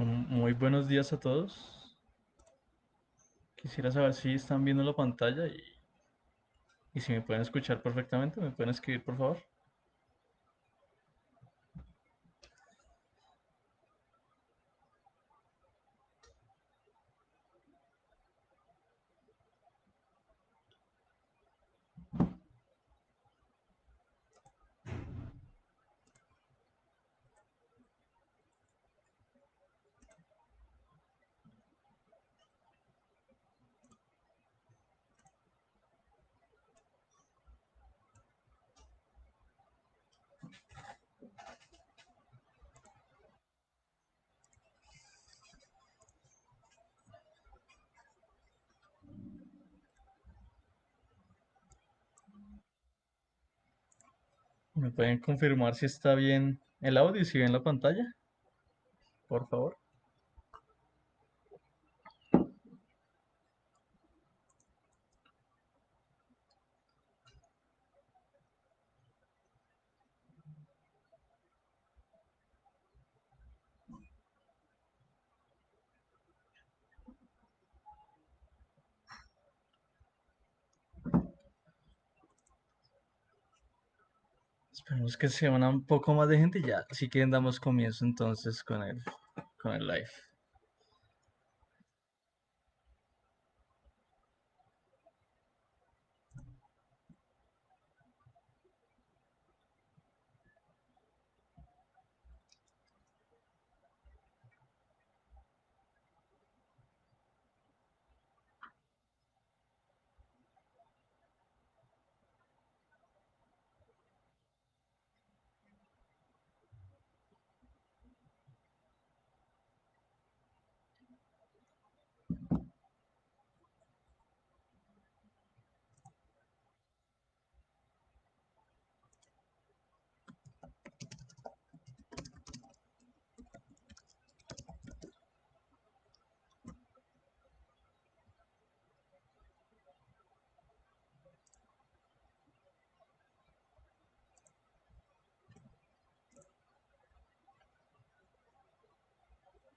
Mm, muy buenos días a todos. Quisiera saber si están viendo la pantalla y, si me pueden escuchar perfectamente. ¿Me pueden escribir, por favor? pueden confirmar si está bien el audio y si ven la pantalla? Por favor. que se una un poco más de gente ya. Así que damos comienzo entonces con el, con el live.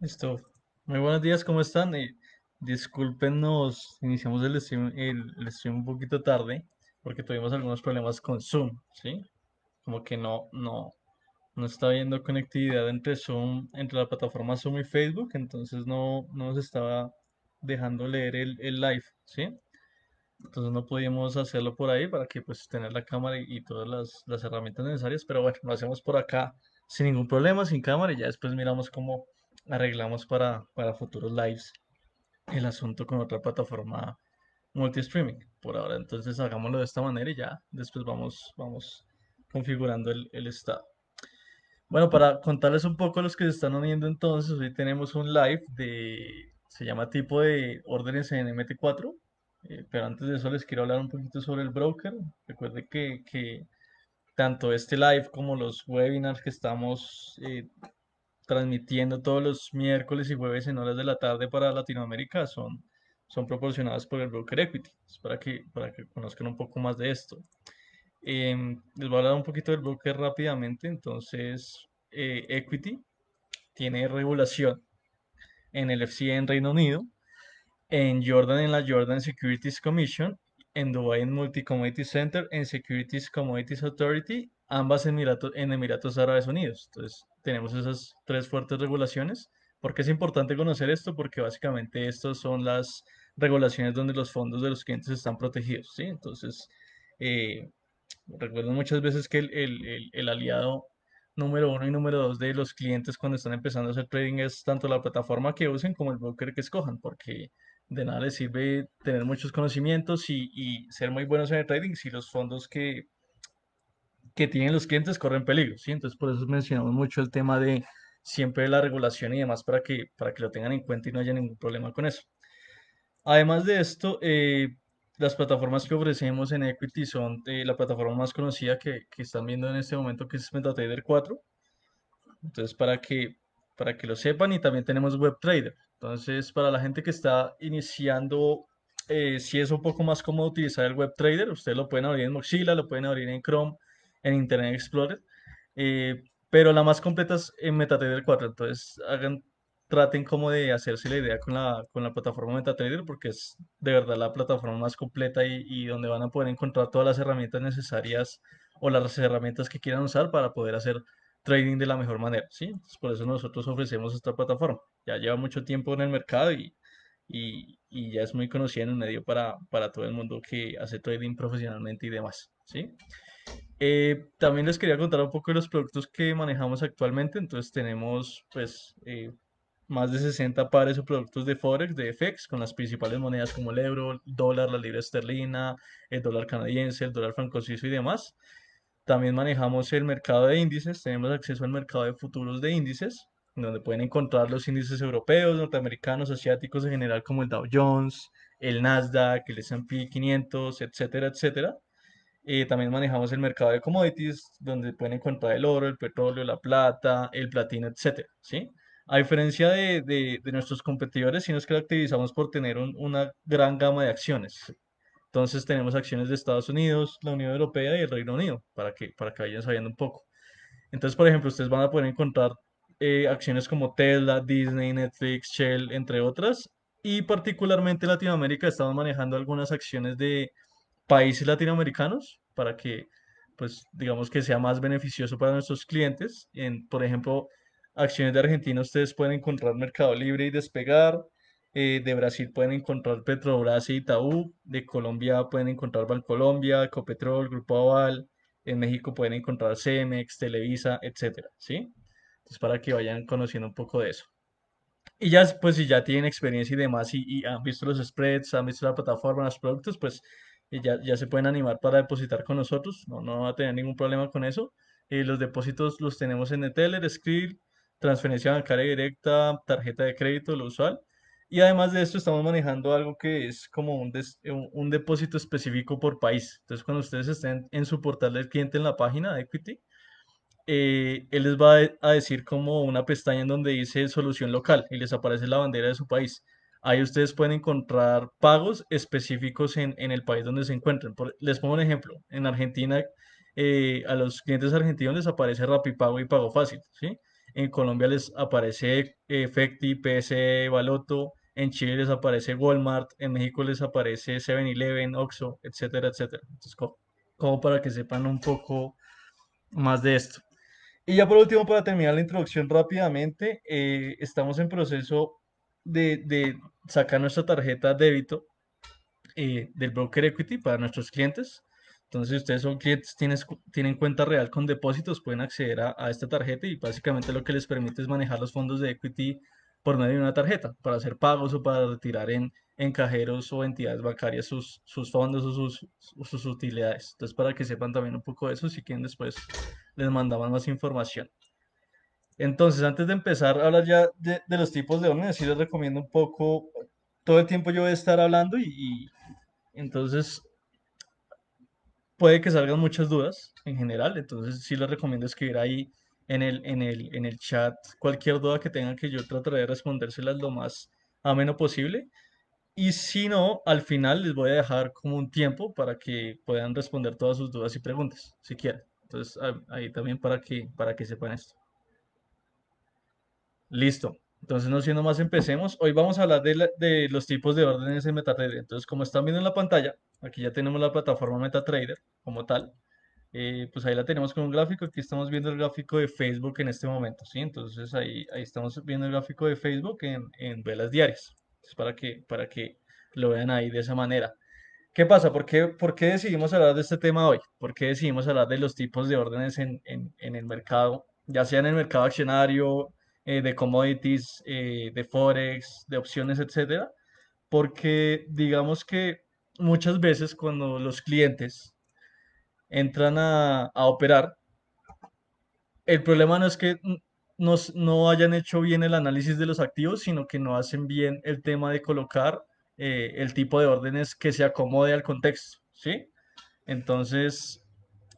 Listo. Muy buenos días, ¿cómo están? Eh, iniciamos el stream, un poquito tarde porque tuvimos algunos problemas con Zoom, ¿sí? Como que no, no, no está habiendo conectividad entre Zoom, entre la plataforma Zoom y Facebook, entonces no, nos estaba dejando leer el, live, ¿sí? Entonces no podíamos hacerlo por ahí para que pues tener la cámara y, todas las, las herramientas necesarias, pero bueno, lo hacemos por acá sin ningún problema, sin cámara y ya después miramos cómo arreglamos para, futuros lives el asunto con otra plataforma multi-streaming por ahora. Entonces hagámoslo de esta manera y ya después vamos, vamos configurando el, el estado. Bueno, para contarles un poco a los que se están uniendo entonces, hoy tenemos un live de, se llama tipo de órdenes en MT4, eh, pero antes de eso les quiero hablar un poquito sobre el broker. Recuerde que, tanto este live como los webinars que estamos eh, transmitiendo todos los miércoles y jueves en horas de la tarde para Latinoamérica son, son proporcionadas por el broker equity, pues, para que, para que conozcan un poco más de esto. Em, les voy a hablar un poquito del broker rápidamente, entonces eh, equity tiene regulación en el FCA en Reino Unido, en Jordan en la Jordan Securities Commission, en Dubai en Multi Commodity Center, en Securities Commodities Authority, ambas en Emiratos, en Emiratos Árabes Unidos. Entonces, tenemos esas tres fuertes regulaciones. ¿Por qué es importante conocer esto? Porque básicamente estas son las regulaciones donde los fondos de los clientes están protegidos. ¿sí? Entonces, eh, recuerdo muchas veces que el, el, aliado número uno y número dos de los clientes cuando están empezando a hacer trading es tanto la plataforma que usen como el broker que escojan, porque de nada les sirve tener muchos conocimientos y, y ser muy buenos en el trading si los fondos que que tienen los clientes corren peligro, ¿sí? Entonces, por eso mencionamos mucho el tema de siempre la regulación y demás para que, para que lo tengan en cuenta y no haya ningún problema con eso. Además de esto, eh, las plataformas que ofrecemos en Equity son eh, la plataforma más conocida que, que, están viendo en este momento, que es MetaTrader 4. Entonces, para que, para que lo sepan, y también tenemos WebTrader. Entonces, para la gente que está iniciando, eh, si es un poco más cómodo utilizar el WebTrader, ustedes lo pueden abrir en Mozilla, lo pueden abrir en Chrome, en Internet Explorer, eh, pero la más completa es en MetaTrader 4, entonces hagan, traten como de hacerse la idea con la, con la plataforma MetaTrader porque es de verdad la plataforma más completa y, y donde van a poder encontrar todas las herramientas necesarias o las herramientas que quieran usar para poder hacer trading de la mejor manera, ¿sí? por eso nosotros ofrecemos esta plataforma. Ya lleva mucho tiempo en el mercado y, y, y, ya es muy conocida en el medio para, para todo el mundo que hace trading profesionalmente y demás, ¿sí? Eh, también les quería contar un poco de los productos que manejamos actualmente. Entonces tenemos pues eh, más de 60 pares o productos de Forex, de FX, con las principales monedas como el euro, el dólar, la libra esterlina, el dólar canadiense, el dólar franco y demás. También manejamos el mercado de índices, tenemos acceso al mercado de futuros de índices, donde pueden encontrar los índices europeos, norteamericanos, asiáticos en general, como el Dow Jones, el Nasdaq, el S&P 500, etcétera, etcétera también manejamos el mercado de commodities, donde pueden encontrar el oro, el petróleo, la plata, el platino, etcétera, ¿sí? A diferencia de, de, nuestros competidores, sí nos caracterizamos por tener una gran gama de acciones. Entonces tenemos acciones de Estados Unidos, la Unión Europea y el Reino Unido, para que, para que vayan sabiendo un poco. Entonces, por ejemplo, ustedes van a poder encontrar eh, acciones como Tesla, Disney, Netflix, Shell, entre otras. Y particularmente en Latinoamérica estamos manejando algunas acciones de, países latinoamericanos para que, pues, digamos que sea más beneficioso para nuestros clientes. En, por ejemplo, acciones de Argentina ustedes pueden encontrar Mercado Libre y Despegar. Eh, de Brasil pueden encontrar Petrobras y e Itaú. De Colombia pueden encontrar Colombia Ecopetrol, Grupo Aval. En México pueden encontrar Cemex, Televisa, etcétera, ¿sí? Entonces, para que vayan conociendo un poco de eso. Y ya, pues, si ya tienen experiencia y demás y, y han visto los spreads, han visto la plataforma, los productos, pues y ya, ya se pueden animar para depositar con nosotros, no, no va a tener ningún problema con eso. Eh, los depósitos los tenemos en Neteller, Skrill, transferencia bancaria directa, tarjeta de crédito, lo usual. Y además de esto estamos manejando algo que es como un, un depósito específico por país. Entonces cuando ustedes estén en su portal del cliente en la página de Equity, eh, él les va a decir como una pestaña en donde dice solución local y les aparece la bandera de su país. Ahí ustedes pueden encontrar pagos específicos en, el país donde se encuentren. les pongo un ejemplo. En Argentina, eh, a los clientes argentinos les aparece Rapipago y Pago Fácil. ¿sí? En Colombia les aparece Efecti, eh, PSE Baloto. En Chile les aparece Walmart. En México les aparece 7-Eleven, Oxxo, etcétera, etcétera. Entonces, como, para que sepan un poco más de esto. Y ya por último, para terminar la introducción rápidamente, eh, estamos en proceso de, sacar nuestra tarjeta débito eh, del broker equity para nuestros clientes. Entonces, si ustedes son clientes, tienen cuenta real con depósitos, pueden acceder a, esta tarjeta y básicamente lo que les permite es manejar los fondos de equity por medio de una tarjeta para hacer pagos o para retirar en, en cajeros o entidades bancarias sus, fondos o sus, sus utilidades. Entonces, para que sepan también un poco de eso, si quieren después les mandamos más información. Entonces, antes de empezar a hablar ya de, los tipos de órdenes, sí les recomiendo un poco, todo el tiempo yo voy a estar hablando y, entonces puede que salgan muchas dudas en general, entonces sí les recomiendo escribir ahí en el, en el, en el chat cualquier duda que tengan que yo trataré de respondérselas lo más ameno posible. Y si no, al final les voy a dejar como un tiempo para que puedan responder todas sus dudas y preguntas, si quieren. Entonces ahí también para que, para que sepan esto. Listo. Entonces, no siendo más, empecemos. Hoy vamos a hablar de, de los tipos de órdenes en MetaTrader. Entonces, como están viendo en la pantalla, aquí ya tenemos la plataforma MetaTrader como tal. Eh, pues ahí la tenemos con un gráfico. Aquí estamos viendo el gráfico de Facebook en este momento, ¿sí? Entonces, ahí, ahí estamos viendo el gráfico de Facebook en, velas diarias. Es para que, para que lo vean ahí de esa manera. ¿Qué pasa? ¿Por qué, pasa por qué decidimos hablar de este tema hoy? ¿Por qué decidimos hablar de los tipos de órdenes en, en el mercado? Ya sea en el mercado accionario, eh, de commodities, eh, de forex, de opciones, etcétera, porque digamos que muchas veces cuando los clientes entran a, a operar, el problema no es que no hayan hecho bien el análisis de los activos, sino que no hacen bien el tema de colocar eh, el tipo de órdenes que se acomode al contexto, ¿sí? Entonces,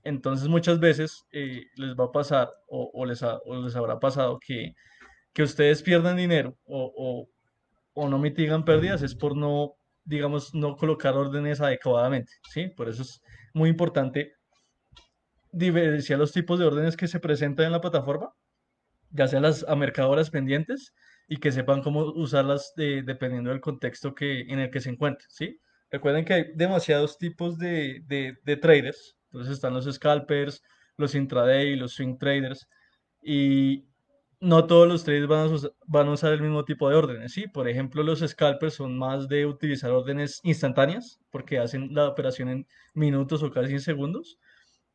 entonces muchas veces les va a pasar les o les habrá pasado que que ustedes pierdan dinero o, no mitigan pérdidas es por no, digamos, no colocar órdenes adecuadamente, ¿sí? Por eso es muy importante diferenciar los tipos de órdenes que se presentan en la plataforma, ya sea las a mercadoras pendientes y que sepan cómo usarlas dependiendo del contexto que, en el que se encuentren, ¿sí? Recuerden que hay demasiados tipos de, de traders, entonces están los scalpers, los intraday, los swing traders, y no todos los traders van a, usar, el mismo tipo de órdenes, ¿sí? Por ejemplo, los scalpers son más de utilizar órdenes instantáneas, porque hacen la operación en minutos o casi en segundos,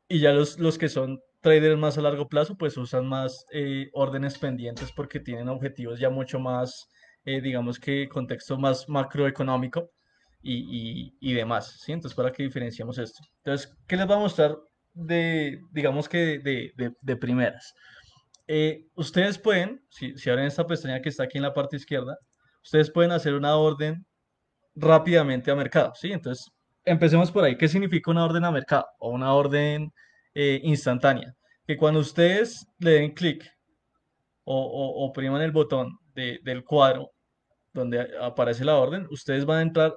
y ya los, los que son traders más a largo plazo, pues usan más eh, órdenes pendientes porque tienen objetivos ya mucho más, eh, digamos que contexto más macroeconómico y, y, demás, ¿sí? Entonces, para que diferenciamos esto. Entonces, ¿qué les va a mostrar de, digamos que de, de, de primeras? Eh, ustedes pueden, si, abren esta pestaña que está aquí en la parte izquierda, ustedes pueden hacer una orden rápidamente a mercado, ¿sí? Entonces, empecemos por ahí. ¿Qué significa una orden a mercado o una orden eh, instantánea? Que cuando ustedes le den clic o, o, el botón del cuadro donde aparece la orden, ustedes van a entrar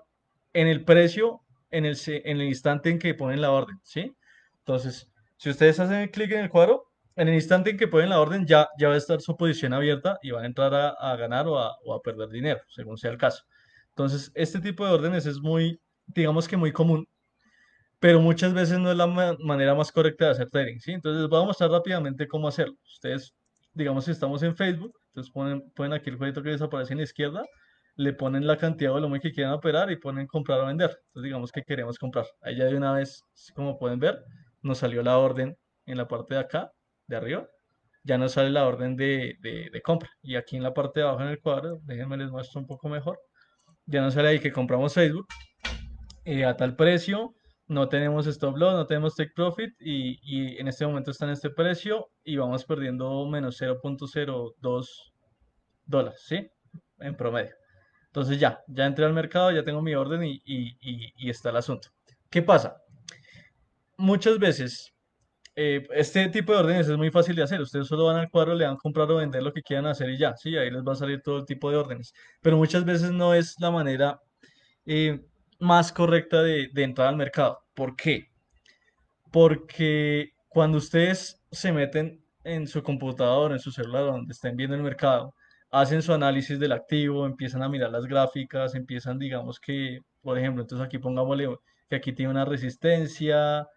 en el precio en el, en el instante en que ponen la orden, ¿sí? Entonces, si ustedes hacen clic en el cuadro, en el instante en que ponen la orden, ya, ya va a estar su posición abierta y van a entrar a, ganar o a, perder dinero, según sea el caso. Entonces, este tipo de órdenes es muy, digamos que muy común, pero muchas veces no es la manera más correcta de hacer trading, ¿sí? Entonces, les voy a mostrar rápidamente cómo hacerlo. Ustedes, digamos, si estamos en Facebook, entonces ponen, aquí el proyecto que les aparece en la izquierda, le ponen la cantidad de volumen que quieran operar y ponen comprar o vender. Entonces, digamos que queremos comprar. Ahí ya de una vez, como pueden ver, nos salió la orden en la parte de acá arriba, ya no sale la orden de, de, compra. Y aquí en la parte de abajo en el cuadro, déjenme les muestro un poco mejor, ya no sale ahí que compramos Facebook eh, a tal precio, no tenemos stop loss, no tenemos take profit y, y, en este momento está en este precio y vamos perdiendo menos 0.02 dólares, ¿sí? En promedio. Entonces ya, ya entré al mercado, ya tengo mi orden y, y, y está el asunto. ¿Qué pasa? Muchas veces eh, este tipo de órdenes es muy fácil de hacer. Ustedes solo van al cuadro, le dan comprar o vender lo que quieran hacer y ya, sí, ahí les va a salir todo el tipo de órdenes. Pero muchas veces no es la manera eh, más correcta de, entrar al mercado. ¿Por qué? Porque cuando ustedes se meten en su computador, en su celular, donde estén viendo el mercado, hacen su análisis del activo, empiezan a mirar las gráficas, empiezan, digamos que, por ejemplo, entonces aquí pongámosle que aquí tiene una resistencia,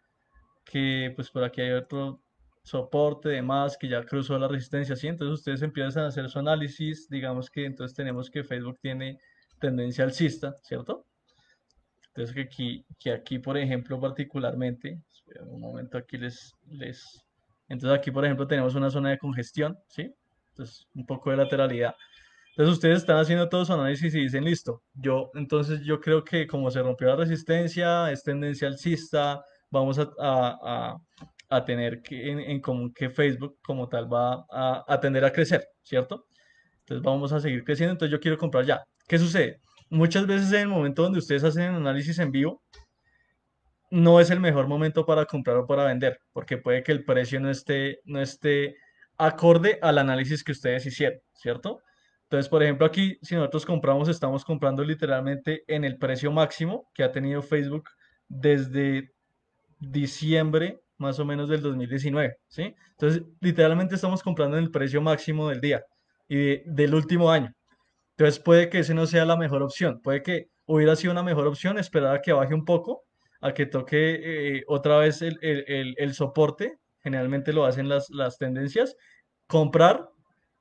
que pues por aquí hay otro soporte, demás, que ya cruzó la resistencia, sí, entonces ustedes empiezan a hacer su análisis, digamos que entonces tenemos que Facebook tiene tendencia alcista, ¿cierto? Entonces que aquí, que aquí por ejemplo particularmente, un momento aquí les, les, entonces aquí por ejemplo tenemos una zona de congestión, ¿sí? Entonces un poco de lateralidad. Entonces ustedes están haciendo todo su análisis y dicen, listo, yo entonces yo creo que como se rompió la resistencia, es tendencia alcista, vamos a, tener que, en, común que Facebook como tal va a, a tender a crecer, ¿cierto? Entonces vamos a seguir creciendo, entonces yo quiero comprar ya. ¿Qué sucede? Muchas veces en el momento donde ustedes hacen el análisis en vivo, no es el mejor momento para comprar o para vender, porque puede que el precio no esté, no esté acorde al análisis que ustedes hicieron, ¿cierto? Entonces, por ejemplo, aquí, si nosotros compramos, estamos comprando literalmente en el precio máximo que ha tenido Facebook desde diciembre más o menos del 2019, ¿sí? Entonces, literalmente estamos comprando en el precio máximo del día y del último año. Entonces, puede que ese no sea la mejor opción, puede que hubiera sido una mejor opción esperar a que baje un poco, a que toque eh, otra vez el, soporte, generalmente lo hacen las, tendencias, comprar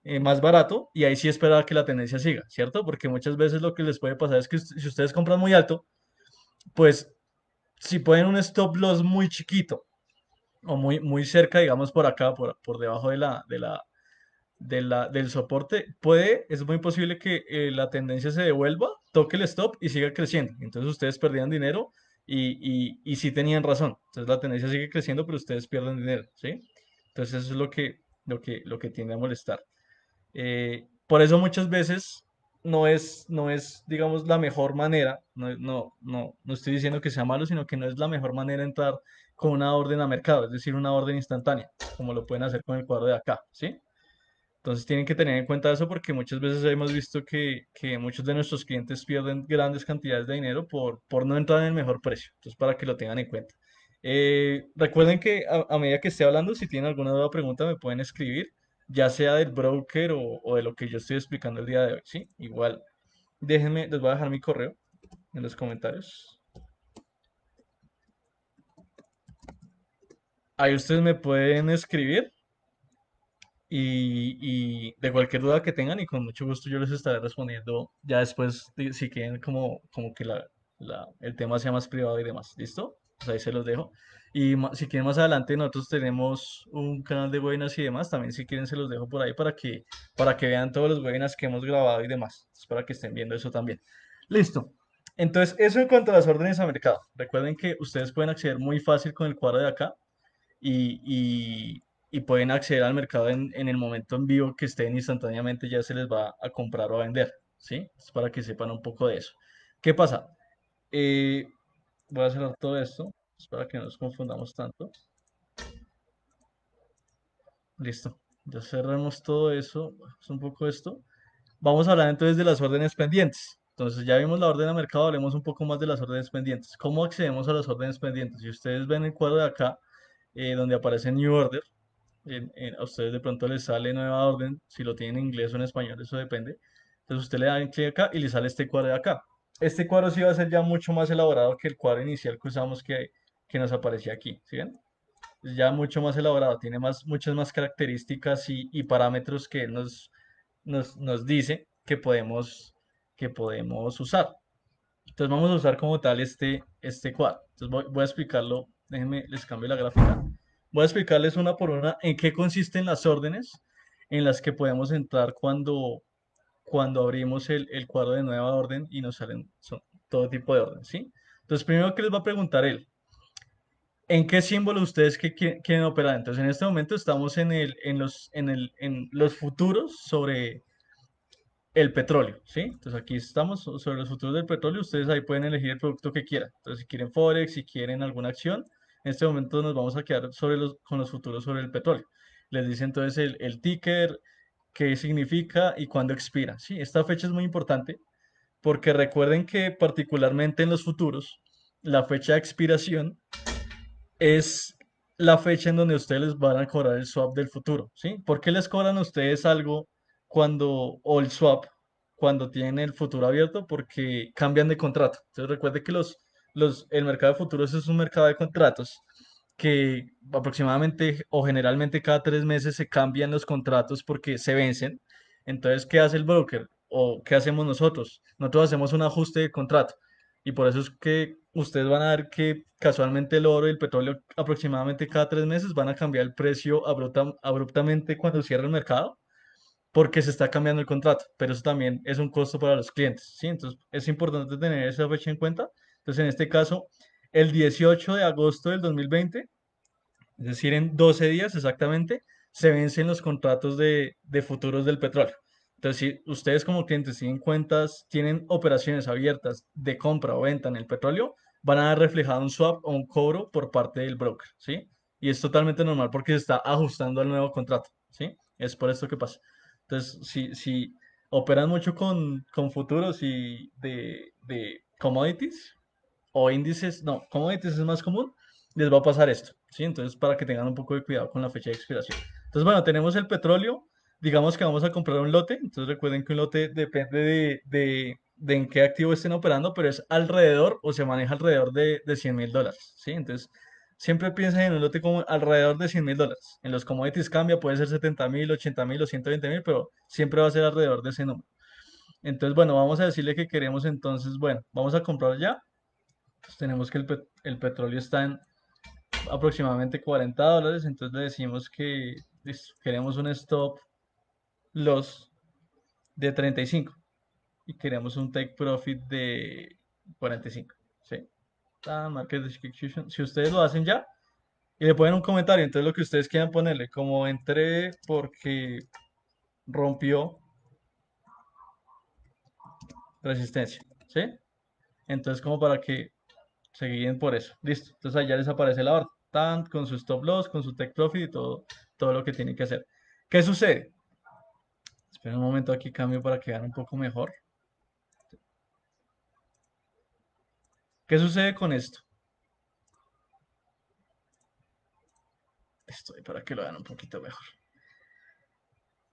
eh, más barato y ahí sí esperar a que la tendencia siga, ¿cierto? Porque muchas veces lo que les puede pasar es que si ustedes compran muy alto, pues si ponen un stop loss muy chiquito o muy, muy cerca, digamos por acá, por, debajo de la, de la, de la, del soporte, puede, es muy posible que eh, la tendencia se devuelva, toque el stop y siga creciendo. Entonces ustedes perdían dinero y, y, sí tenían razón. Entonces la tendencia sigue creciendo, pero ustedes pierden dinero, ¿sí? Entonces eso es lo que, lo que, lo que tiende a molestar. Eh, por eso muchas veces no es, no es, digamos, la mejor manera, no, no, no, no estoy diciendo que sea malo, sino que no es la mejor manera de entrar con una orden a mercado, es decir, una orden instantánea, como lo pueden hacer con el cuadro de acá, ¿sí? Entonces tienen que tener en cuenta eso porque muchas veces hemos visto que, muchos de nuestros clientes pierden grandes cantidades de dinero por, por no entrar en el mejor precio, entonces para que lo tengan en cuenta. Eh, recuerden que a, medida que esté hablando, si tienen alguna duda o pregunta, me pueden escribir ya sea del broker o, de lo que yo estoy explicando el día de hoy, ¿sí? Igual, déjenme, les voy a dejar mi correo en los comentarios. Ahí ustedes me pueden escribir y, de cualquier duda que tengan y con mucho gusto yo les estaré respondiendo ya después si quieren como, como que la, el tema sea más privado y demás. ¿Listo? Pues ahí se los dejo. Y si quieren más adelante, nosotros tenemos un canal de webinars y demás. También si quieren se los dejo por ahí para que, para que vean todos los webinars que hemos grabado y demás. Es para que estén viendo eso también. Listo. Entonces, eso en cuanto a las órdenes a mercado. Recuerden que ustedes pueden acceder muy fácil con el cuadro de acá y, pueden acceder al mercado en, en, el momento en vivo que estén instantáneamente ya se les va a comprar o a vender. ¿Sí? Es para que sepan un poco de eso. ¿Qué pasa? Eh, voy a cerrar todo esto. Pues, para que no nos confundamos tanto. Listo. Ya cerramos todo eso, es pues, un poco esto. Vamos a hablar entonces de las órdenes pendientes. Entonces ya vimos la orden de mercado, hablemos un poco más de las órdenes pendientes. ¿Cómo accedemos a las órdenes pendientes? Si ustedes ven el cuadro de acá, eh, donde aparece New Order, a ustedes de pronto les sale nueva orden, si lo tienen en inglés o en español, eso depende. Entonces usted le da clic acá y le sale este cuadro de acá. Este cuadro sí va a ser ya mucho más elaborado que el cuadro inicial que usamos que hay que nos aparecía aquí, ¿sí ven? Es ya mucho más elaborado, tiene más, muchas más características y, parámetros que nos, nos, nos, dice que podemos, que podemos usar. Entonces vamos a usar como tal este, este cuadro. Entonces voy, a explicarlo, déjenme, les cambio la gráfica. Voy a explicarles una por una en qué consisten las órdenes en las que podemos entrar cuando, cuando abrimos el, cuadro de nueva orden y nos salen son, todo tipo de órdenes ¿sí? Entonces, primero que les va a preguntar él, ¿En qué símbolo ustedes que, quieren operar? Entonces, en este momento estamos en, el, en, los, en, el, en los futuros sobre el petróleo, ¿sí? Entonces, aquí estamos sobre los futuros del petróleo. Ustedes ahí pueden elegir el producto que quieran. Entonces, si quieren Forex, si quieren alguna acción, en este momento nos vamos a quedar sobre los, con los futuros sobre el petróleo. Les dice entonces el, el ticker, qué significa y cuándo expira. ¿sí? Esta fecha es muy importante porque recuerden que particularmente en los futuros, la fecha de expiración es la fecha en donde ustedes van a cobrar el swap del futuro, ¿sí? ¿Por qué les cobran ustedes algo cuando, o el swap, cuando tienen el futuro abierto? Porque cambian de contrato. Entonces recuerde que los, los, el mercado de futuros es un mercado de contratos que aproximadamente o generalmente cada tres meses se cambian los contratos porque se vencen. Entonces, ¿qué hace el broker? ¿O qué hacemos nosotros? Nosotros hacemos un ajuste de contrato. Y por eso es que ustedes van a ver que casualmente el oro y el petróleo aproximadamente cada tres meses van a cambiar el precio abruptamente cuando cierra el mercado porque se está cambiando el contrato, pero eso también es un costo para los clientes, ¿sí? Entonces es importante tener esa fecha en cuenta. Entonces en este caso, el 18 de agosto del 2020, es decir, en 12 días exactamente, se vencen los contratos de, de futuros del petróleo. Entonces, si ustedes como clientes tienen cuentas, tienen operaciones abiertas de compra o venta en el petróleo, van a reflejar un swap o un cobro por parte del broker, ¿sí? Y es totalmente normal porque se está ajustando al nuevo contrato, ¿sí? Es por esto que pasa. Entonces, si, si operan mucho con, con futuros y de, de commodities o índices, no, commodities es más común, les va a pasar esto, ¿sí? Entonces, para que tengan un poco de cuidado con la fecha de expiración. Entonces, bueno, tenemos el petróleo, digamos que vamos a comprar un lote, entonces recuerden que un lote depende de, de de en qué activo estén operando, pero es alrededor o se maneja alrededor de, de 100 mil dólares, ¿sí? Entonces, siempre piensen en un lote como alrededor de 100 mil dólares. En los commodities cambia, puede ser 70 mil, 80 mil o 120 mil, pero siempre va a ser alrededor de ese número. Entonces, bueno, vamos a decirle que queremos entonces, bueno, vamos a comprar ya. tenemos que el, el petróleo está en aproximadamente 40 dólares, entonces le decimos que queremos un stop los de 35 y queremos un take profit de 45. ¿sí? Si ustedes lo hacen ya y le ponen un comentario, entonces lo que ustedes quieran ponerle, como entré porque rompió resistencia. Entonces, como para que se guíen por eso. Listo. Entonces, allá les aparece la orden. tan con su stop loss, con su take profit y todo, todo lo que tienen que hacer. ¿Qué sucede? Esperen un momento aquí, cambio para quedar un poco mejor. ¿Qué sucede con esto? Estoy para que lo vean un poquito mejor.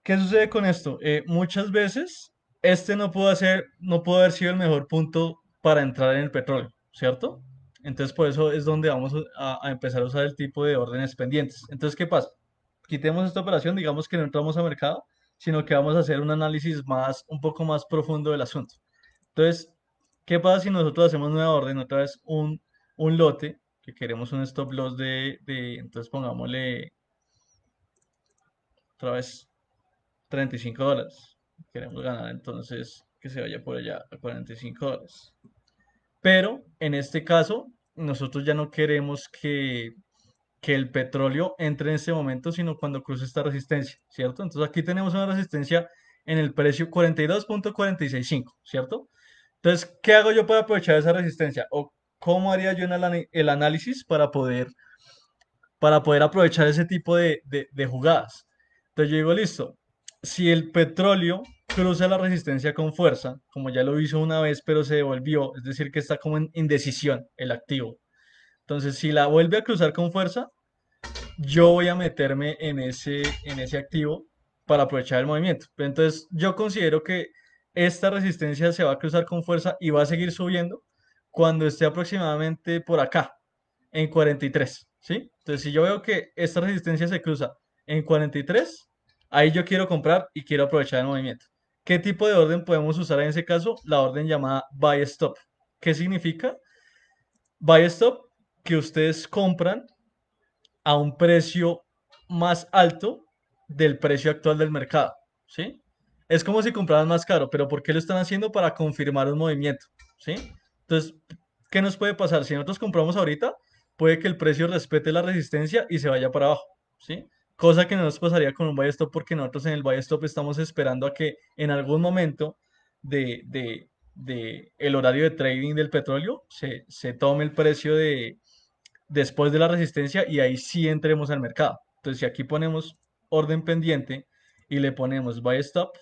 ¿Qué sucede con esto? Eh, muchas veces este no pudo, hacer, no pudo haber sido el mejor punto para entrar en el petróleo, ¿cierto? Entonces por eso es donde vamos a, a empezar a usar el tipo de órdenes pendientes. Entonces, ¿qué pasa? Quitemos esta operación, digamos que no entramos a mercado, sino que vamos a hacer un análisis más, un poco más profundo del asunto. Entonces, ¿Qué pasa si nosotros hacemos una orden, otra vez un, lote, que queremos un stop loss de, entonces pongámosle otra vez 35 dólares. Queremos ganar entonces que se vaya por allá a 45 dólares. Pero en este caso, nosotros ya no queremos que, que el petróleo entre en ese momento, sino cuando cruce esta resistencia, ¿cierto? Entonces aquí tenemos una resistencia en el precio 42.465, ¿cierto? Entonces, ¿qué hago yo para aprovechar esa resistencia? ¿O cómo haría yo el análisis para poder, para poder aprovechar ese tipo de, jugadas? Entonces yo digo, listo, si el petróleo cruza la resistencia con fuerza, como ya lo hizo una vez, pero se devolvió, es decir, que está como en indecisión el activo. Entonces, si la vuelve a cruzar con fuerza, yo voy a meterme en ese, en ese activo para aprovechar el movimiento. Entonces, yo considero que esta resistencia se va a cruzar con fuerza y va a seguir subiendo cuando esté aproximadamente por acá, en 43, ¿sí? Entonces, si yo veo que esta resistencia se cruza en 43, ahí yo quiero comprar y quiero aprovechar el movimiento. ¿Qué tipo de orden podemos usar en ese caso? La orden llamada buy stop. ¿Qué significa? Buy stop, que ustedes compran a un precio más alto del precio actual del mercado, ¿sí? es como si compraran más caro, pero ¿por qué lo están haciendo para confirmar un movimiento? ¿Sí? Entonces, ¿qué nos puede pasar? Si nosotros compramos ahorita, puede que el precio respete la resistencia y se vaya para abajo, ¿sí? Cosa que no nos pasaría con un buy stop porque nosotros en el buy stop estamos esperando a que en algún momento de, el horario de trading del petróleo se, tome el precio de después de la resistencia y ahí sí entremos al mercado. Entonces, si aquí ponemos orden pendiente y le ponemos buy stop,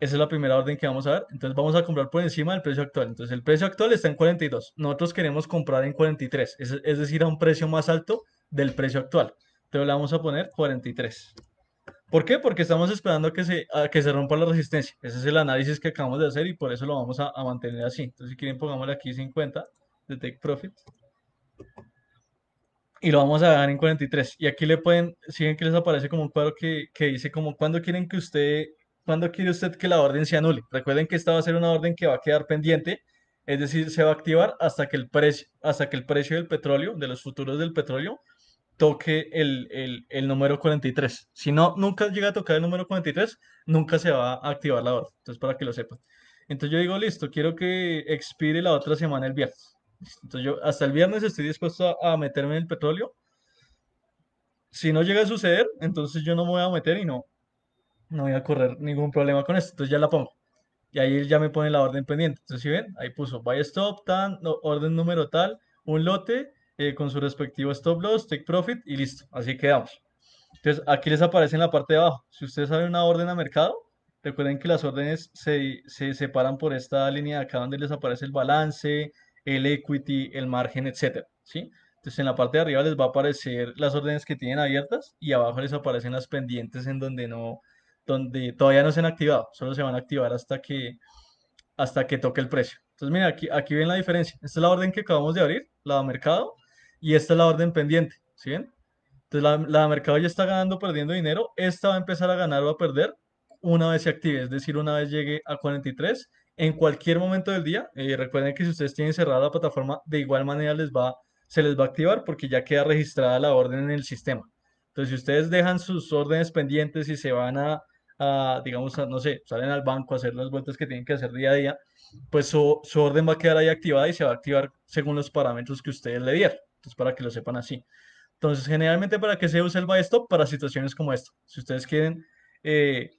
esa es la primera orden que vamos a ver. Entonces vamos a comprar por encima del precio actual. Entonces el precio actual está en 42. Nosotros queremos comprar en 43, es, decir, a un precio más alto del precio actual. Entonces le vamos a poner 43. ¿Por qué? Porque estamos esperando que se, que se rompa la resistencia. Ese es el análisis que acabamos de hacer y por eso lo vamos a, mantener así. Entonces si quieren pongámosle aquí 50 de Take Profit. Y lo vamos a dejar en 43. Y aquí le pueden, siguen que les aparece como un cuadro que, dice como cuando quieren que usted ¿Cuándo quiere usted que la orden se anule? Recuerden que esta va a ser una orden que va a quedar pendiente, es decir, se va a activar hasta que el precio, hasta que el precio del petróleo, de los futuros del petróleo, toque el, el, el, número 43. Si no, nunca llega a tocar el número 43, nunca se va a activar la orden. Entonces, para que lo sepan. Entonces yo digo, listo, quiero que expire la otra semana el viernes. Entonces yo hasta el viernes estoy dispuesto a, a meterme en el petróleo. Si no llega a suceder, entonces yo no me voy a meter y no, no voy a correr ningún problema con esto, entonces ya la pongo. Y ahí ya me pone la orden pendiente. Entonces, si ven, ahí puso buy stop, tan, orden número tal, un lote eh, con su respectivo stop loss, take profit y listo. Así quedamos. Entonces, aquí les aparece en la parte de abajo. Si ustedes saben una orden a mercado, recuerden que las órdenes se, separan por esta línea de acá donde les aparece el balance, el equity, el margen, etc. ¿Sí? Entonces en la parte de arriba les va a aparecer las órdenes que tienen abiertas y abajo les aparecen las pendientes en donde no, donde todavía no se han activado, solo se van a activar hasta que, hasta que toque el precio. Entonces, mira, aquí, aquí ven la diferencia. Esta es la orden que acabamos de abrir, la de mercado, y esta es la orden pendiente, ¿sí Entonces, la, la de mercado ya está ganando, perdiendo dinero, esta va a empezar a ganar o a perder una vez se active, es decir, una vez llegue a 43 en cualquier momento del día. Eh, recuerden que si ustedes tienen cerrada la plataforma, de igual manera les va, se les va a activar porque ya queda registrada la orden en el sistema. Entonces, si ustedes dejan sus órdenes pendientes y se van a digamos, no sé, salen al banco a hacer las vueltas que tienen que hacer día a día, pues su, su orden va a quedar ahí activada y se va a activar según los parámetros que ustedes le dieron. Entonces, para que lo sepan así. Entonces, generalmente, ¿para qué se usa el stop? Para situaciones como esta. Si ustedes quieren, eh,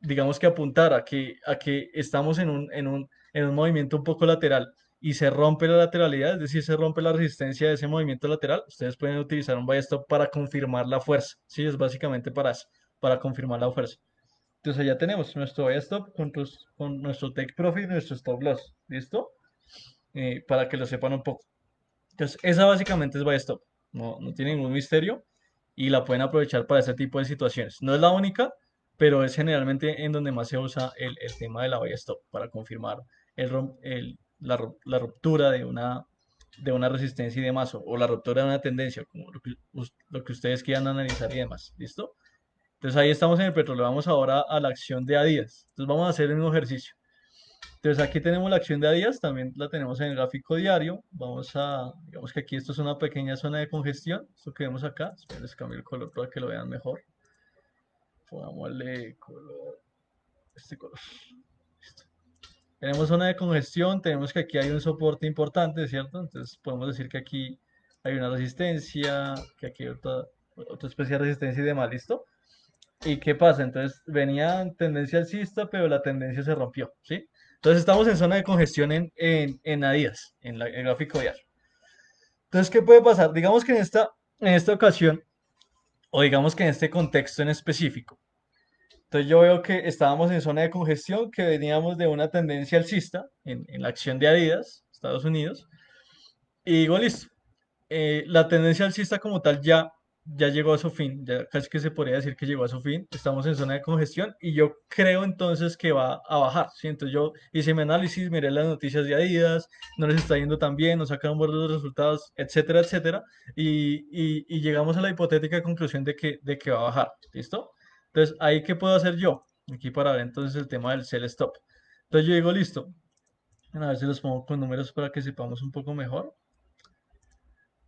digamos que apuntar a que, a que estamos en un, en, un, en un movimiento un poco lateral y se rompe la lateralidad, es decir, se rompe la resistencia de ese movimiento lateral, ustedes pueden utilizar un stop para confirmar la fuerza. Sí, es básicamente para eso para confirmar la oferta. Entonces ya tenemos nuestro buy stop con, tus, con nuestro take profit y nuestro stop loss. ¿Listo? Eh, para que lo sepan un poco. Entonces esa básicamente es buy stop. No, no tiene ningún misterio y la pueden aprovechar para ese tipo de situaciones. No es la única, pero es generalmente en donde más se usa el, tema de la buy stop para confirmar el, el, la, la, ruptura de una, de una resistencia y demás, o, o, la ruptura de una tendencia, como lo que ustedes quieran analizar y demás. ¿Listo? Entonces ahí estamos en el petróleo. Vamos ahora a la acción de Adidas. Entonces vamos a hacer un ejercicio. Entonces aquí tenemos la acción de Adidas. también la tenemos en el gráfico diario. Vamos a, digamos que aquí esto es una pequeña zona de congestión. Esto que vemos acá, les cambio el color para que lo vean mejor. Pongámosle color, este color. Listo. Tenemos zona de congestión, tenemos que aquí hay un soporte importante, ¿cierto? Entonces podemos decir que aquí hay una resistencia, que aquí hay otra, otra especie de resistencia y demás, ¿listo? ¿Y qué pasa? Entonces venía tendencia alcista, pero la tendencia se rompió, ¿sí? Entonces estamos en zona de congestión en, en, en en el gráfico diario. Entonces, ¿qué puede pasar? Digamos que en esta, en esta ocasión, o digamos que en este contexto en específico, entonces yo veo que estábamos en zona de congestión, que veníamos de una tendencia alcista en, la acción de Adidas, Estados Unidos, y digo, listo, eh, la tendencia alcista como tal ya ya llegó a su fin, ya casi que se podría decir que llegó a su fin, estamos en zona de congestión y yo creo entonces que va a bajar, ¿sí? Entonces yo hice mi análisis, miré las noticias de Adidas, no les está yendo tan bien, no sacaron buenos resultados, etcétera, etcétera, y, llegamos a la hipotética conclusión de que, de que va a bajar, ¿listo? Entonces, ¿ahí qué puedo hacer yo? Aquí para ver entonces el tema del sell stop. Entonces yo digo, listo, a ver si los pongo con números para que sepamos un poco mejor.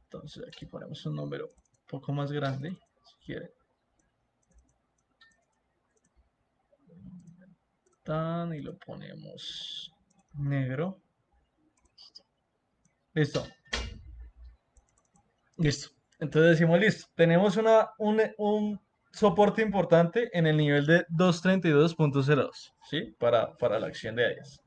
Entonces aquí ponemos un número poco más grande, si quieren. Tan, y lo ponemos negro. Listo. Listo. Entonces decimos, listo, tenemos una, un, soporte importante en el nivel de 232.02, ¿sí? Para, para la acción de ellas.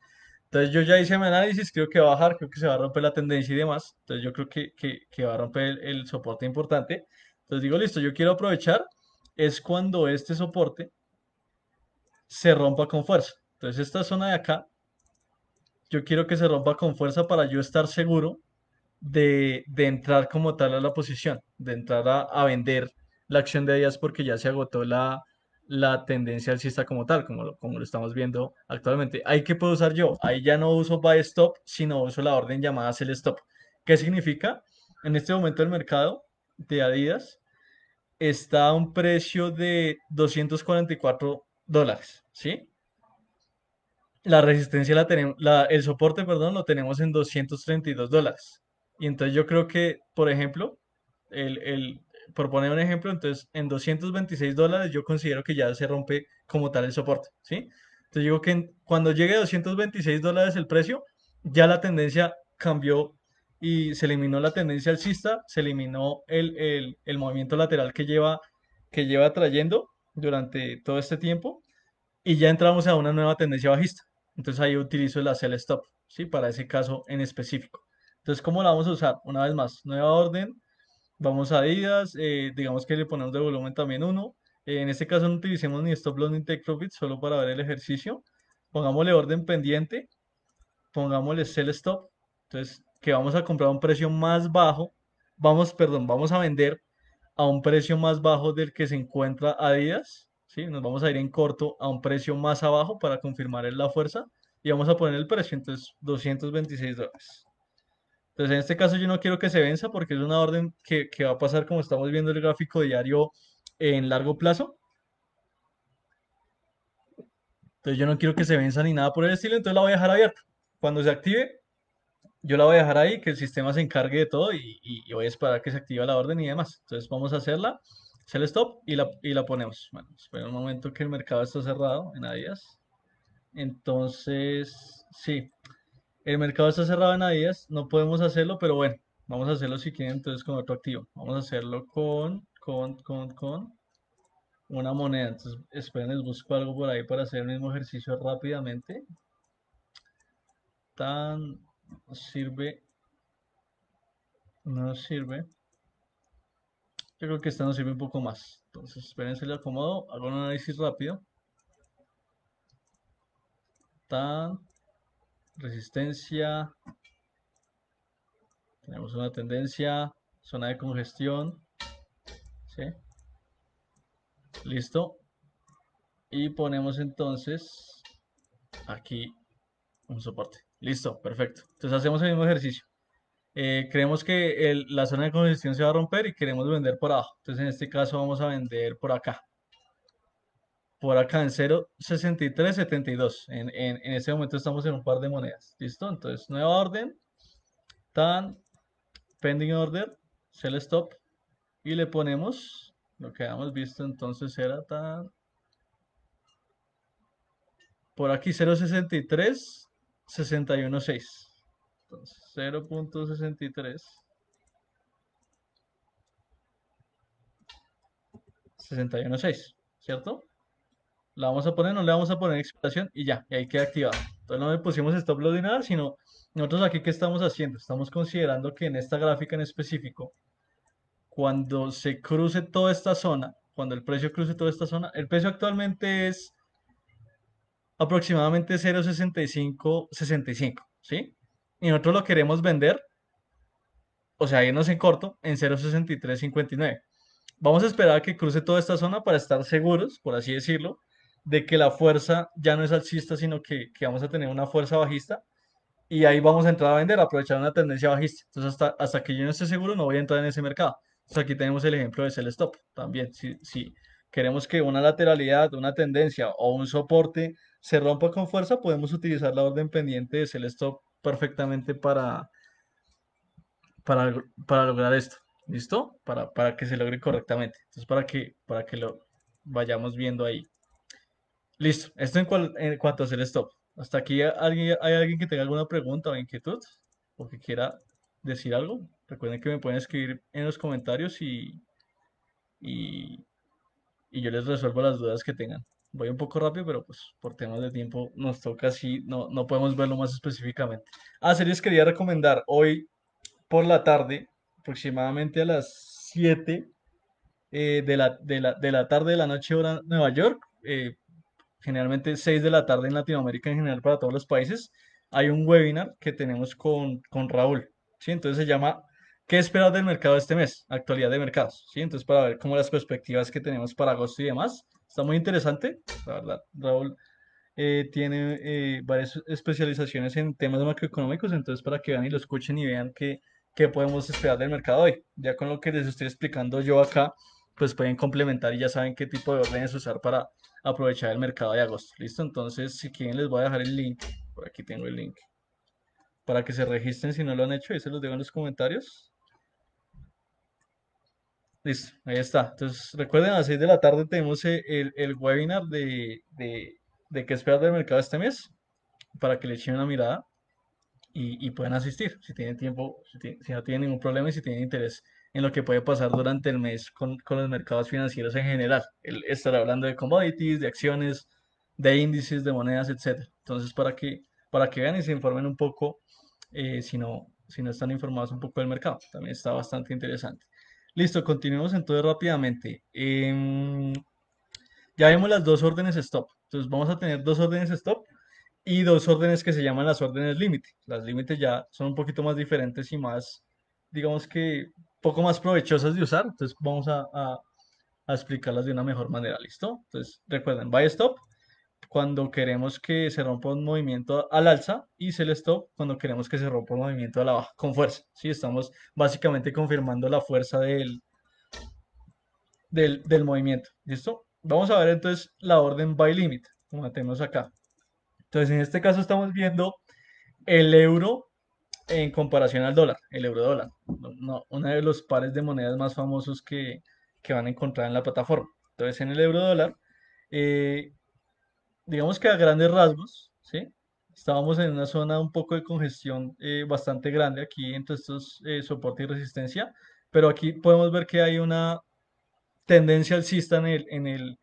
Entonces yo ya hice mi análisis, creo que va a bajar, creo que se va a romper la tendencia y demás. Entonces yo creo que, que, va a romper el, soporte importante. Entonces digo, listo, yo quiero aprovechar. Es cuando este soporte se rompa con fuerza. Entonces esta zona de acá, yo quiero que se rompa con fuerza para yo estar seguro de, de entrar como tal a la posición, de entrar a, a vender la acción de días porque ya se agotó la, la tendencia alcista como tal, como lo, como lo estamos viendo actualmente. ¿Ahí que puedo usar yo? Ahí ya no uso buy stop, sino uso la orden llamada sell stop. ¿Qué significa? En este momento el mercado de Adidas está a un precio de 244 dólares, ¿sí? La resistencia la tenemos, el soporte, perdón, lo tenemos en 232 dólares. Y entonces yo creo que, por ejemplo, el por poner un ejemplo, entonces en 226 dólares yo considero que ya se rompe como tal el soporte, ¿sí? Entonces digo que cuando llegue a 226 dólares el precio, ya la tendencia cambió y se eliminó la tendencia alcista, se eliminó el, movimiento lateral que lleva, que lleva trayendo durante todo este tiempo y ya entramos a una nueva tendencia bajista. Entonces ahí utilizo la sell stop, ¿sí? Para ese caso en específico. Entonces, ¿cómo la vamos a usar? Una vez más, nueva orden, Vamos a Adidas, eh, digamos que le ponemos de volumen también uno. Eh, en este caso no utilicemos ni stop loss ni take profit, solo para ver el ejercicio. Pongámosle orden pendiente, pongámosle sell stop, entonces que vamos a comprar a un precio más bajo, vamos, perdón, vamos a vender a un precio más bajo del que se encuentra Adidas, ¿sí? Nos vamos a ir en corto a un precio más abajo para confirmar la fuerza y vamos a poner el precio, entonces 226 dólares. Entonces, pues, en este caso yo no quiero que se venza porque es una orden que, que va a pasar, como estamos viendo el gráfico diario, en largo plazo. Entonces yo no quiero que se venza ni nada por el estilo, entonces la voy a dejar abierta. Cuando se active, yo la voy a dejar ahí, que el sistema se encargue de todo y, y, voy a esperar que se active la orden y demás. Entonces vamos a hacerla, hacer el stop y la, y la ponemos. Bueno, espera un momento que el mercado está cerrado en Adidas. Entonces, sí, el mercado está cerrado en días. no podemos hacerlo, pero bueno, vamos a hacerlo si quieren entonces con otro activo. Vamos a hacerlo con, con, con, con una moneda. Entonces, esperen, les busco algo por ahí para hacer el mismo ejercicio rápidamente. Tan sirve, no sirve. Yo creo que esta nos sirve un poco más. Entonces, Se le acomodo, hago un análisis rápido. Tan, resistencia. Tenemos una tendencia, zona de congestión. Listo. Y ponemos entonces aquí un soporte. Listo, perfecto. Entonces hacemos el mismo ejercicio. Eh, creemos que la zona de congestión se va a romper y queremos vender por abajo. Entonces en este caso vamos a vender por acá por acá en 0.6372. En, en, en ese momento estamos en un par de monedas. ¿Listo? Entonces, nueva orden. Tan, pending order, sell stop. Y le ponemos lo que habíamos visto entonces era tan. Por aquí 0.63, 61.6. Entonces 0.63. 61.6, ¿cierto? la vamos a poner, no le vamos a poner expiración y ya, y ahí queda activado. Entonces no le pusimos stop loading sino nosotros aquí qué estamos haciendo? Estamos considerando que en esta gráfica en específico, cuando se cruce toda esta zona, cuando el precio cruce toda esta zona, el precio actualmente es aproximadamente 0.6565, ¿sí? Y nosotros lo queremos vender, o sea, irnos en corto, en 0.6359. Vamos a esperar a que cruce toda esta zona para estar seguros, por así decirlo, de que la fuerza ya no es alcista, sino que, que, vamos a tener una fuerza bajista y ahí vamos a entrar a vender, aprovechar una tendencia bajista. Entonces, hasta, hasta que yo no esté seguro, no voy a entrar en ese mercado. Entonces, aquí tenemos el ejemplo de sell stop también. Si, si queremos que una lateralidad, una tendencia o un soporte se rompa con fuerza, podemos utilizar la orden pendiente de sell stop perfectamente para, para, lograr esto. ¿Listo? Para, para que se logre correctamente. Entonces, para que, para que lo vayamos viendo ahí. Listo, esto en, cuanto a hacer stop. Hasta aquí, ¿alguien, ¿hay alguien que tenga alguna pregunta o inquietud? ¿O que quiera decir algo? Recuerden que me pueden escribir en los comentarios y, y, yo les resuelvo las dudas que tengan. Voy un poco rápido, pero pues por temas de tiempo nos toca así, no, no podemos verlo más específicamente. Ah, series les quería recomendar hoy por la tarde, aproximadamente a las 7 eh, de, la, de, la, de, la, tarde de la noche hora Nueva York, eh, generalmente 6 de la tarde en Latinoamérica en general para todos los países, hay un webinar que tenemos con, con Raúl. ¿sí? Entonces se llama ¿Qué esperar del mercado este mes? Actualidad de mercados. ¿sí? Entonces para ver cómo las perspectivas que tenemos para agosto y demás. Está muy interesante, la verdad. Raúl eh, tiene eh, varias especializaciones en temas macroeconómicos, entonces para que vean y lo escuchen y vean qué, qué podemos esperar del mercado hoy. Ya con lo que les estoy explicando yo acá, pues pueden complementar y ya saben qué tipo de órdenes usar para, aprovechar el mercado de agosto. ¿Listo? Entonces, si quieren, les voy a dejar el link. Por aquí tengo el link. Para que se registren si no lo han hecho, Y se los dejo en los comentarios. Listo, ahí está. Entonces, recuerden, a las 6 de la tarde tenemos eh, el, webinar de, de, de qué esperar del mercado este mes para que le echen una mirada y, y puedan asistir si tienen tiempo, si, si no tienen ningún problema y si tienen interés en lo que puede pasar durante el mes con, los mercados financieros en general. Él estará hablando de commodities, de acciones, de índices, de monedas, etc. Entonces, para que, para que vean y se informen un poco, eh, si, no, si no están informados un poco del mercado, también está bastante interesante. Listo, continuemos entonces rápidamente. Em, ya vimos las dos órdenes stop. Entonces vamos a tener dos órdenes stop y dos órdenes que se llaman las órdenes límite. Las límites ya son un poquito más diferentes y más, digamos que poco más provechosas de usar. Entonces vamos a, explicarlas de una mejor manera, ¿listo? Entonces recuerden, buy stop cuando queremos que se rompa un movimiento al alza y sell stop cuando queremos que se rompa un movimiento a la baja con fuerza. si Estamos básicamente confirmando la fuerza del, del, del movimiento. ¿Listo? Vamos a ver entonces la orden buy limit, como tenemos acá. Entonces en este caso estamos viendo el euro en comparación al dólar, el euro dólar, no, uno de los pares de monedas más famosos que, que, van a encontrar en la plataforma. Entonces, en el euro dólar, eh, digamos que a grandes rasgos, ¿sí? estábamos en una zona un poco de congestión eh, bastante grande aquí entre estos eh, soporte y resistencia, pero aquí podemos ver que hay una tendencia alcista en el, en el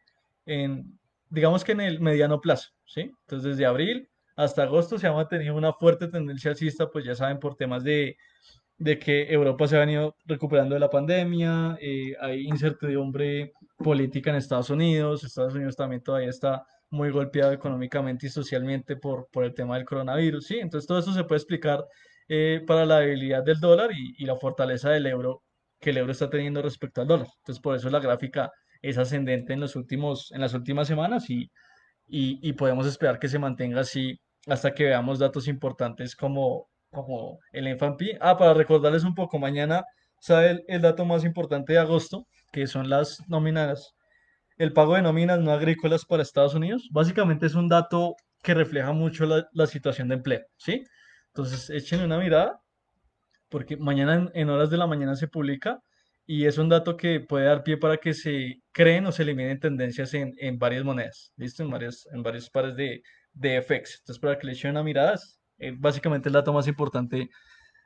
en, digamos que en el mediano plazo, ¿sí? Entonces, desde abril hasta agosto se ha mantenido una fuerte tendencia alcista, pues ya saben, por temas de, de que Europa se ha venido recuperando de la pandemia, eh, hay incertidumbre política en Estados Unidos, Estados Unidos también todavía está muy golpeado económicamente y socialmente por, por el tema del coronavirus, ¿sí? Entonces todo eso se puede explicar eh, para la debilidad del dólar y, la fortaleza del euro que el euro está teniendo respecto al dólar. Entonces por eso la gráfica es ascendente en, los últimos, en las últimas semanas y, y podemos esperar que se mantenga así hasta que veamos datos importantes como, como el FMP. Ah, para recordarles un poco, mañana sale el, dato más importante de agosto, que son las nominadas. el pago de nóminas no agrícolas para Estados Unidos. Básicamente es un dato que refleja mucho la, situación de empleo, ¿sí? Entonces, échenle una mirada, porque mañana en, horas de la mañana se publica y es un dato que puede dar pie para que se creen o se eliminen tendencias en, varias monedas, ¿listo? En, en varios pares de, de FX. Entonces, para que le echen una mirada, eh, básicamente es la más importante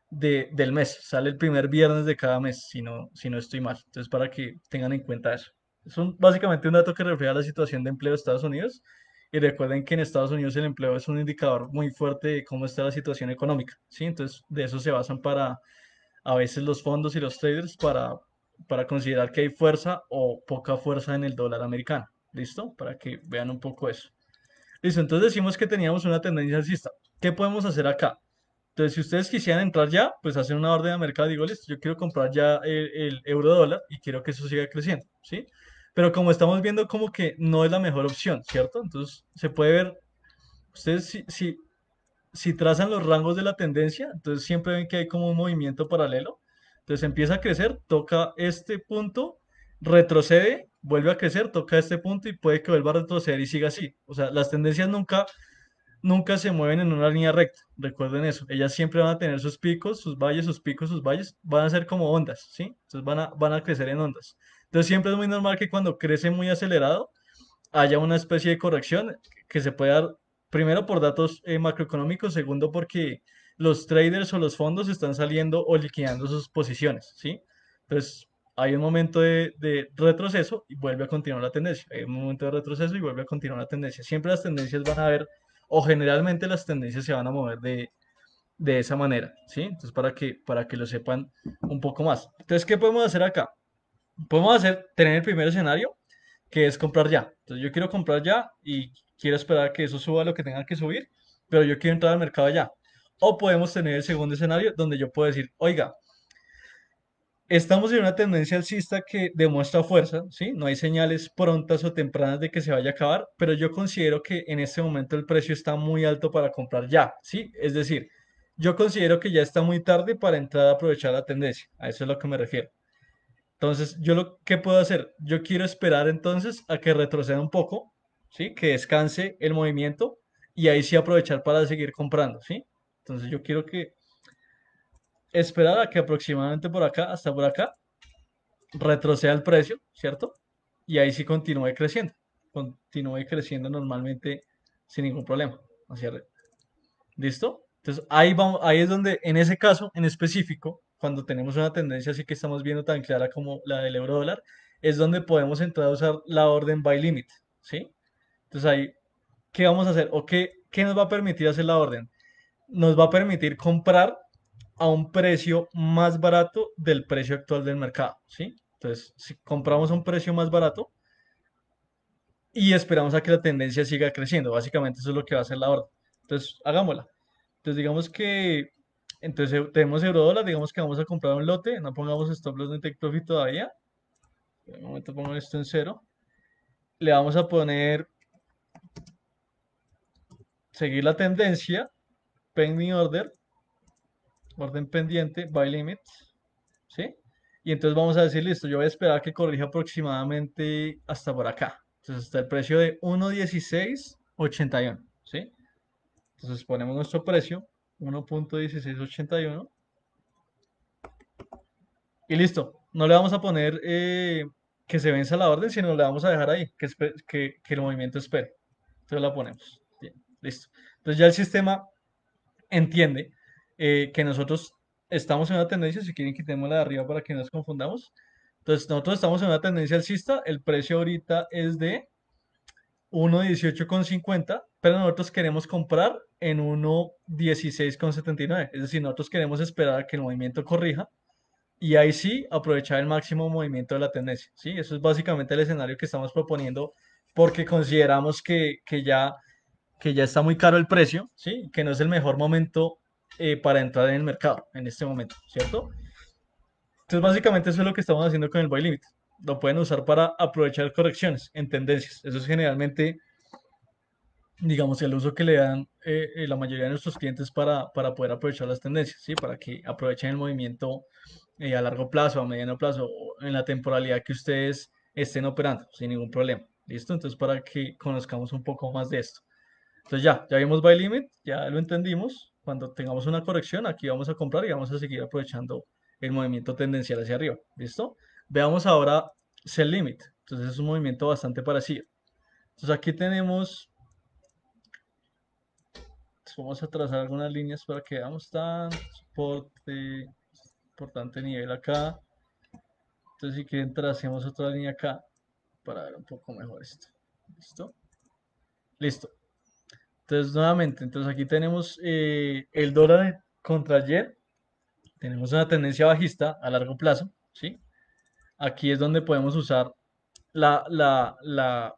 de, del mes. Sale el primer viernes de cada mes, si no, si no estoy mal. Entonces, para que tengan en cuenta eso. Es un, básicamente un dato que refleja la situación de empleo de Estados Unidos. Y recuerden que en Estados Unidos el empleo es un indicador muy fuerte de cómo está la situación económica. ¿sí? Entonces, de eso se basan para a veces los fondos y los traders para, para considerar que hay fuerza o poca fuerza en el dólar americano. ¿Listo? Para que vean un poco eso. Listo, entonces decimos que teníamos una tendencia alcista. ¿Qué podemos hacer acá? Entonces, si ustedes quisieran entrar ya, pues hacen una orden de mercado digo, listo, yo quiero comprar ya el, euro dólar y quiero que eso siga creciendo, ¿sí? Pero como estamos viendo como que no es la mejor opción, ¿cierto? Entonces, se puede ver, ustedes si, si, si trazan los rangos de la tendencia, entonces siempre ven que hay como un movimiento paralelo. Entonces empieza a crecer, toca este punto, retrocede vuelve a crecer, toca este punto y puede que vuelva a retroceder y siga así. O sea, las tendencias nunca, nunca se mueven en una línea recta, recuerden eso. Ellas siempre van a tener sus picos, sus valles, sus picos, sus valles, van a ser como ondas, ¿sí? Entonces van a, van a crecer en ondas. Entonces siempre es muy normal que cuando crece muy acelerado haya una especie de corrección que se puede dar primero por datos eh, macroeconómicos, segundo porque los traders o los fondos están saliendo o liquidando sus posiciones, ¿sí? Entonces, hay un momento de, retroceso y vuelve a continuar la tendencia. Hay un momento de retroceso y vuelve a continuar la tendencia. Siempre las tendencias van a ver, o generalmente las tendencias se van a mover de, de esa manera, ¿sí? Entonces, para que, para que lo sepan un poco más. Entonces, ¿qué podemos hacer acá? Podemos hacer, tener el primer escenario, que es comprar ya. Entonces, yo quiero comprar ya y quiero esperar que eso suba lo que tenga que subir, pero yo quiero entrar al mercado ya. O podemos tener el segundo escenario donde yo puedo decir, oiga, estamos en una tendencia alcista que demuestra fuerza, ¿sí? No hay señales prontas o tempranas de que se vaya a acabar, pero yo considero que en este momento el precio está muy alto para comprar ya, ¿sí? Es decir, yo considero que ya está muy tarde para entrar a aprovechar la tendencia, a eso es lo que me refiero. Entonces, yo lo que puedo hacer, yo quiero esperar entonces a que retroceda un poco, ¿sí? Que descanse el movimiento y ahí sí aprovechar para seguir comprando, ¿sí? Entonces, yo quiero que esperar a que aproximadamente por acá, hasta por acá, retroceda el precio, ¿cierto? Y ahí sí continúe creciendo. Continúe creciendo normalmente sin ningún problema. así ¿Listo? Entonces ahí, vamos, ahí es donde, en ese caso en específico, cuando tenemos una tendencia así que estamos viendo tan clara como la del euro dólar, es donde podemos entrar a usar la orden buy limit, ¿sí? Entonces ahí, ¿qué vamos a hacer? ¿O qué, qué nos va a permitir hacer la orden? Nos va a permitir comprar a un precio más barato del precio actual del mercado, ¿sí? Entonces, si compramos a un precio más barato y esperamos a que la tendencia siga creciendo, básicamente eso es lo que va a hacer la orden. Entonces, hagámosla. Entonces, digamos que entonces tenemos dólar. digamos que vamos a comprar un lote, no pongamos stop loss ni take profit todavía. De momento pongo esto en cero. Le vamos a poner seguir la tendencia, pending order, orden pendiente, by limit, ¿sí? Y entonces vamos a decir, listo, yo voy a esperar que corrija aproximadamente hasta por acá. Entonces está el precio de 1.1681, ¿sí? Entonces ponemos nuestro precio, 1.1681. Y listo, no le vamos a poner eh, que se venza la orden, sino le vamos a dejar ahí, que, que, el movimiento espere. Entonces la ponemos. Bien, listo. Entonces ya el sistema entiende eh, que nosotros estamos en una tendencia, si quieren quitemos la de arriba para que no nos confundamos. Entonces, nosotros estamos en una tendencia alcista, el precio ahorita es de 1.18,50, pero nosotros queremos comprar en 1.16,79. Es decir, nosotros queremos esperar a que el movimiento corrija y ahí sí aprovechar el máximo movimiento de la tendencia. ¿sí? Eso es básicamente el escenario que estamos proponiendo porque consideramos que, que ya, que ya está muy caro el precio, ¿sí? que no es el mejor momento eh, para entrar en el mercado en este momento, ¿cierto? Entonces, básicamente eso es lo que estamos haciendo con el buy limit. Lo pueden usar para aprovechar correcciones en tendencias. Eso es generalmente, digamos, el uso que le dan eh, eh, la mayoría de nuestros clientes para, para poder aprovechar las tendencias, ¿sí? Para que aprovechen el movimiento a largo plazo, a mediano plazo, en la temporalidad que ustedes estén operando, sin ningún problema. ¿Listo? Entonces, para que conozcamos un poco más de esto. Entonces, ya, ya vimos buy limit, ya lo entendimos cuando tengamos una corrección, aquí vamos a comprar y vamos a seguir aprovechando el movimiento tendencial hacia arriba. ¿Listo? Veamos ahora sell limit. Entonces es un movimiento bastante parecido. Entonces aquí tenemos... Vamos a trazar algunas líneas para que veamos tan importante nivel acá. Entonces si quieren tracemos otra línea acá para ver un poco mejor esto. ¿Listo? Listo. Entonces, nuevamente, entonces aquí tenemos eh, el dólar contra ayer. Tenemos una tendencia bajista a largo plazo, ¿sí? Aquí es donde podemos usar la, la,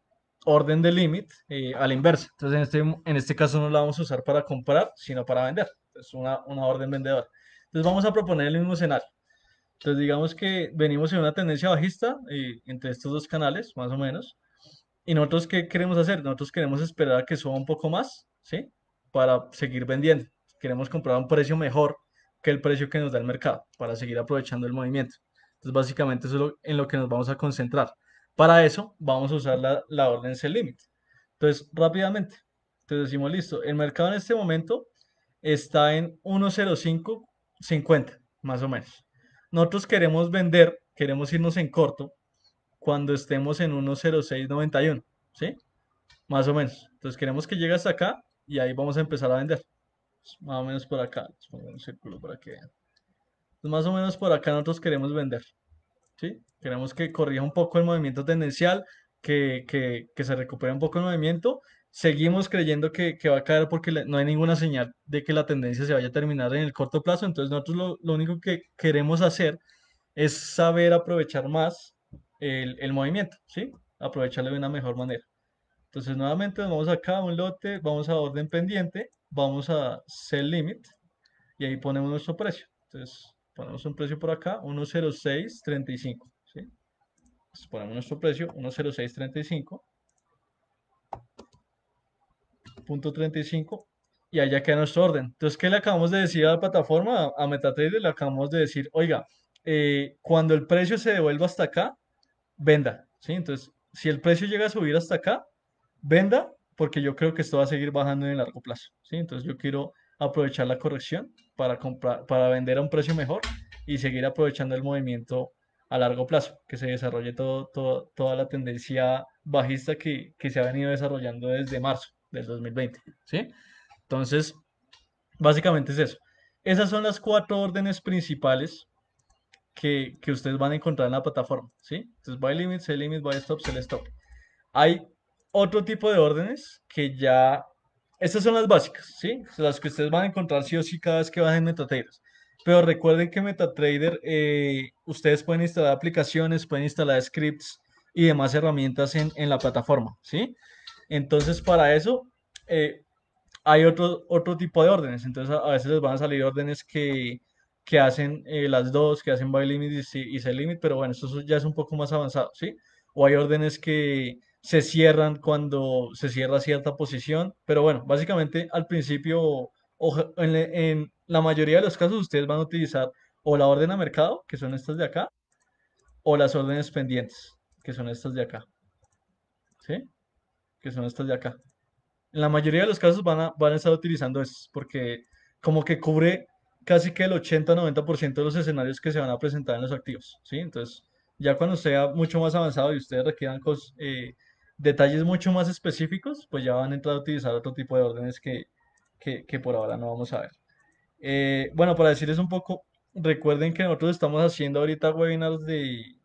orden de límite eh, a la inversa. Entonces, en este, en este caso no la vamos a usar para comprar, sino para vender. Es una, orden vendedora. Entonces, vamos a proponer el mismo escenario. Entonces, digamos que venimos en una tendencia bajista eh, entre estos dos canales, más o menos. ¿Y nosotros qué queremos hacer? Nosotros queremos esperar a que suba un poco más, ¿sí? Para seguir vendiendo. Queremos comprar a un precio mejor que el precio que nos da el mercado para seguir aprovechando el movimiento. Entonces, básicamente eso es en lo que nos vamos a concentrar. Para eso vamos a usar la, la orden sell limit. Entonces, rápidamente, entonces decimos, listo, el mercado en este momento está en 1.0550, más o menos. Nosotros queremos vender, queremos irnos en corto cuando estemos en 1.0691, ¿sí? Más o menos. Entonces queremos que llegue hasta acá y ahí vamos a empezar a vender. Pues, más o menos por acá, pongo un círculo para que pues, Más o menos por acá nosotros queremos vender, ¿sí? Queremos que corrija un poco el movimiento tendencial, que, que, que se recupere un poco el movimiento. Seguimos creyendo que, que va a caer porque no hay ninguna señal de que la tendencia se vaya a terminar en el corto plazo. Entonces nosotros lo, lo único que queremos hacer es saber aprovechar más el, movimiento, ¿sí? Aprovecharlo de una mejor manera. Entonces, nuevamente vamos acá a un lote, vamos a orden pendiente, vamos a sell limit y ahí ponemos nuestro precio. Entonces, ponemos un precio por acá, 106.35, ¿sí? ponemos nuestro precio, 106.35. Punto 35 y allá queda nuestro orden. Entonces, ¿qué le acabamos de decir a la plataforma? A MetaTrader le acabamos de decir, oiga, eh, cuando el precio se devuelva hasta acá, venda, ¿sí? Entonces, si el precio llega a subir hasta acá, venda, porque yo creo que esto va a seguir bajando en el largo plazo, ¿sí? Entonces, yo quiero aprovechar la corrección para, comprar, para vender a un precio mejor y seguir aprovechando el movimiento a largo plazo, que se desarrolle todo, toda la tendencia bajista que, que, se ha venido desarrollando desde marzo del 2020. ¿sí? Entonces, básicamente es eso. Esas son las cuatro órdenes principales que, ustedes van a encontrar en la plataforma, ¿sí? Entonces, buy limit, sell limit, buy stop, sell stop. Hay otro tipo de órdenes que ya... Estas son las básicas, ¿sí? Las que ustedes van a encontrar sí o sí cada vez que bajen MetaTrader. Pero recuerden que MetaTrader, eh, ustedes pueden instalar aplicaciones, pueden instalar scripts y demás herramientas en, la plataforma, ¿sí? Entonces, para eso eh, hay otro, otro tipo de órdenes. Entonces, a veces les van a salir órdenes que, que hacen eh, las dos, que hacen buy limit y, sell limit, pero bueno, esto ya es un poco más avanzado, ¿sí? O hay órdenes que se cierran cuando se cierra cierta posición, pero bueno, básicamente al principio, en, la mayoría de los casos ustedes van a utilizar o la orden a mercado, que son estas de acá, o las órdenes pendientes, que son estas de acá, ¿sí? Que son estas de acá. En la mayoría de los casos van van a estar utilizando es porque como que cubre casi que el 80-90% de los escenarios que se van a presentar en los activos, ¿sí? Entonces, ya cuando sea mucho más avanzado y ustedes requieran eh, detalles mucho más específicos, pues ya van a entrar a utilizar otro tipo de órdenes que, por ahora no vamos a ver. Eh, bueno, para decirles un poco, recuerden que nosotros estamos haciendo ahorita webinars de,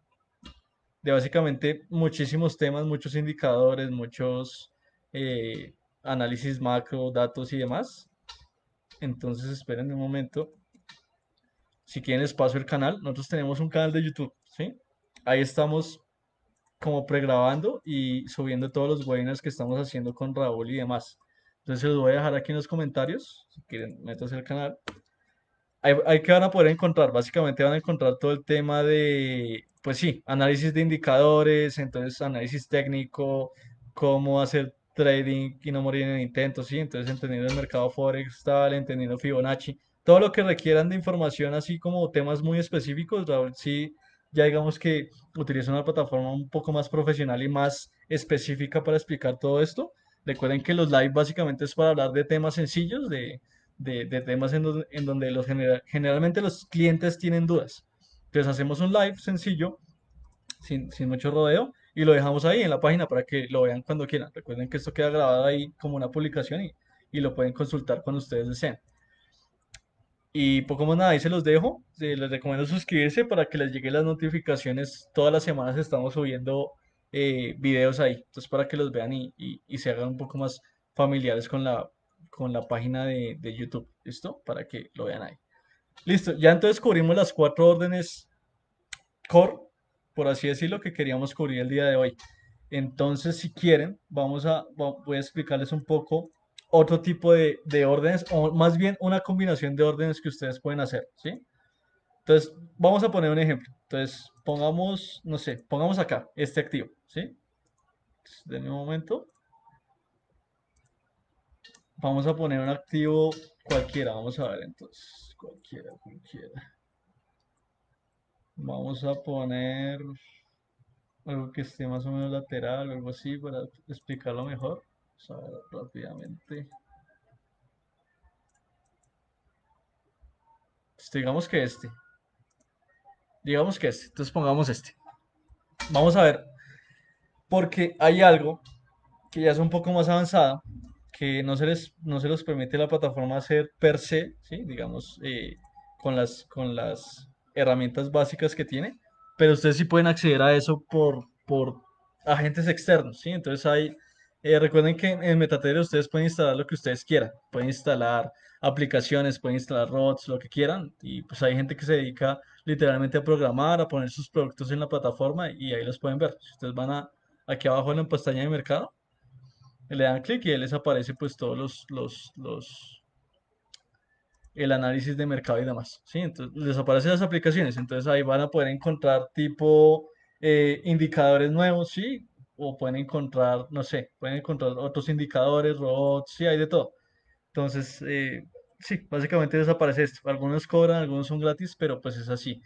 de básicamente muchísimos temas, muchos indicadores, muchos eh, análisis macro, datos y demás. Entonces, esperen un momento. Si quieren, les paso el canal. Nosotros tenemos un canal de YouTube, ¿sí? Ahí estamos como pregrabando y subiendo todos los webinars que estamos haciendo con Raúl y demás. Entonces, los voy a dejar aquí en los comentarios. Si quieren, meterse al canal. Ahí, ahí que van a poder encontrar. Básicamente van a encontrar todo el tema de, pues sí, análisis de indicadores, entonces análisis técnico, cómo hacer trading y no morir en intentos, intento, ¿sí? Entonces, entendiendo el mercado Forex, tal, entendiendo Fibonacci, todo lo que requieran de información, así como temas muy específicos, Raúl, sí, ya digamos que utiliza una plataforma un poco más profesional y más específica para explicar todo esto. Recuerden que los live básicamente es para hablar de temas sencillos, de, de, temas en, en, donde los generalmente los clientes tienen dudas. Entonces hacemos un live sencillo, sin, sin mucho rodeo, y lo dejamos ahí en la página para que lo vean cuando quieran. Recuerden que esto queda grabado ahí como una publicación y, lo pueden consultar cuando ustedes deseen. Y poco más nada, ahí se los dejo. Les recomiendo suscribirse para que les lleguen las notificaciones. Todas las semanas estamos subiendo eh, videos ahí. Entonces, para que los vean y, se hagan un poco más familiares con la, con la página de, de YouTube. ¿Listo? Para que lo vean ahí. Listo, ya entonces cubrimos las cuatro órdenes core por así decirlo, que queríamos cubrir el día de hoy. Entonces, si quieren, vamos a, voy a explicarles un poco otro tipo de, órdenes, o más bien una combinación de órdenes que ustedes pueden hacer, ¿sí? Entonces, vamos a poner un ejemplo. Entonces, pongamos, no sé, pongamos acá este activo, ¿sí? De un momento. Vamos a poner un activo cualquiera, vamos a ver entonces, cualquiera, cualquiera. Vamos a poner algo que esté más o menos lateral, algo así, para explicarlo mejor. Vamos a ver rápidamente. Pues digamos que este. Digamos que este. Entonces pongamos este. Vamos a ver. Porque hay algo que ya es un poco más avanzada, que no se les, no se los permite la plataforma hacer per se, ¿sí? digamos, eh, con, las, con las herramientas básicas que tiene, pero ustedes sí pueden acceder a eso por, por agentes externos, ¿sí? Entonces hay, eh, recuerden que en, metatero ustedes pueden instalar lo que ustedes quieran, pueden instalar aplicaciones, pueden instalar robots, lo que quieran, y pues hay gente que se dedica literalmente a programar, a poner sus productos en la plataforma y ahí los pueden ver. Si ustedes van a, aquí abajo en la pestaña de mercado, le dan clic y les aparece pues todos los, los, los el análisis de mercado y demás. ¿sí? Entonces les las aplicaciones, entonces ahí van a poder encontrar tipo eh, indicadores nuevos, ¿sí? O pueden encontrar, no sé, pueden encontrar otros indicadores, robots, sí, hay de todo. Entonces, eh, sí, básicamente desaparece esto. Algunos cobran, algunos son gratis, pero pues es así.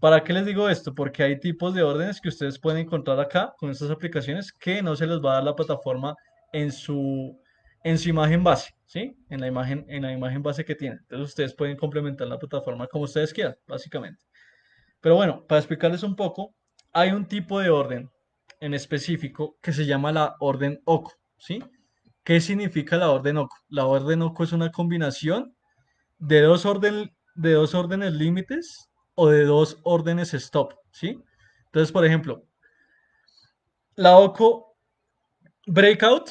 ¿Para qué les digo esto? Porque hay tipos de órdenes que ustedes pueden encontrar acá con estas aplicaciones que no se les va a dar la plataforma en su, en su imagen base, ¿sí? En la imagen, en la imagen base que tiene Entonces ustedes pueden complementar la plataforma como ustedes quieran, básicamente. Pero bueno, para explicarles un poco, hay un tipo de orden en específico que se llama la orden OCO, ¿sí? ¿Qué significa la orden OCO? La orden OCO es una combinación de dos, orden, de dos órdenes límites o de dos órdenes stop, ¿sí? Entonces, por ejemplo, la OCO Breakout,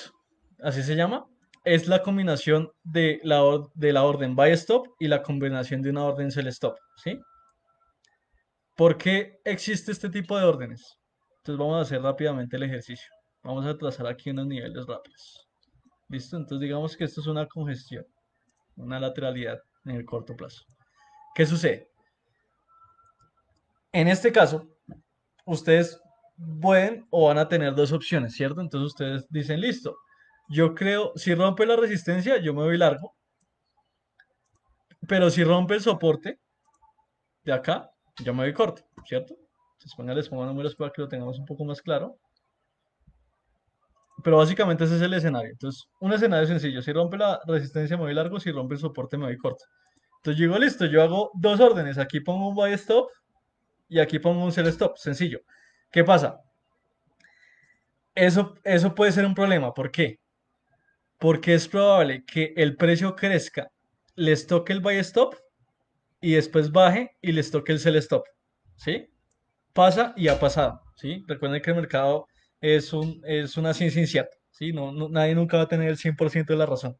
así se llama, es la combinación de la, de la orden buy stop y la combinación de una orden sell stop, ¿sí? ¿Por qué existe este tipo de órdenes? Entonces vamos a hacer rápidamente el ejercicio. Vamos a trazar aquí unos niveles rápidos. ¿Listo? Entonces digamos que esto es una congestión, una lateralidad en el corto plazo. ¿Qué sucede? En este caso, ustedes pueden o van a tener dos opciones, ¿cierto? Entonces ustedes dicen, listo, yo creo, si rompe la resistencia, yo me voy largo. Pero si rompe el soporte de acá, yo me voy corto, ¿cierto? Entonces les pongo números para que lo tengamos un poco más claro. Pero básicamente ese es el escenario. Entonces, un escenario sencillo. Si rompe la resistencia, me doy largo. Si rompe el soporte, me doy corto. Entonces, yo digo, listo, yo hago dos órdenes. Aquí pongo un buy stop y aquí pongo un sell stop. Sencillo. ¿Qué pasa? Eso, eso puede ser un problema. ¿Por qué? porque es probable que el precio crezca, les toque el buy stop y después baje y les toque el sell stop. ¿Sí? Pasa y ha pasado. ¿Sí? Recuerden que el mercado es, un, es una ciencia incierta. ¿Sí? No, nadie nunca va a tener el 100% de la razón.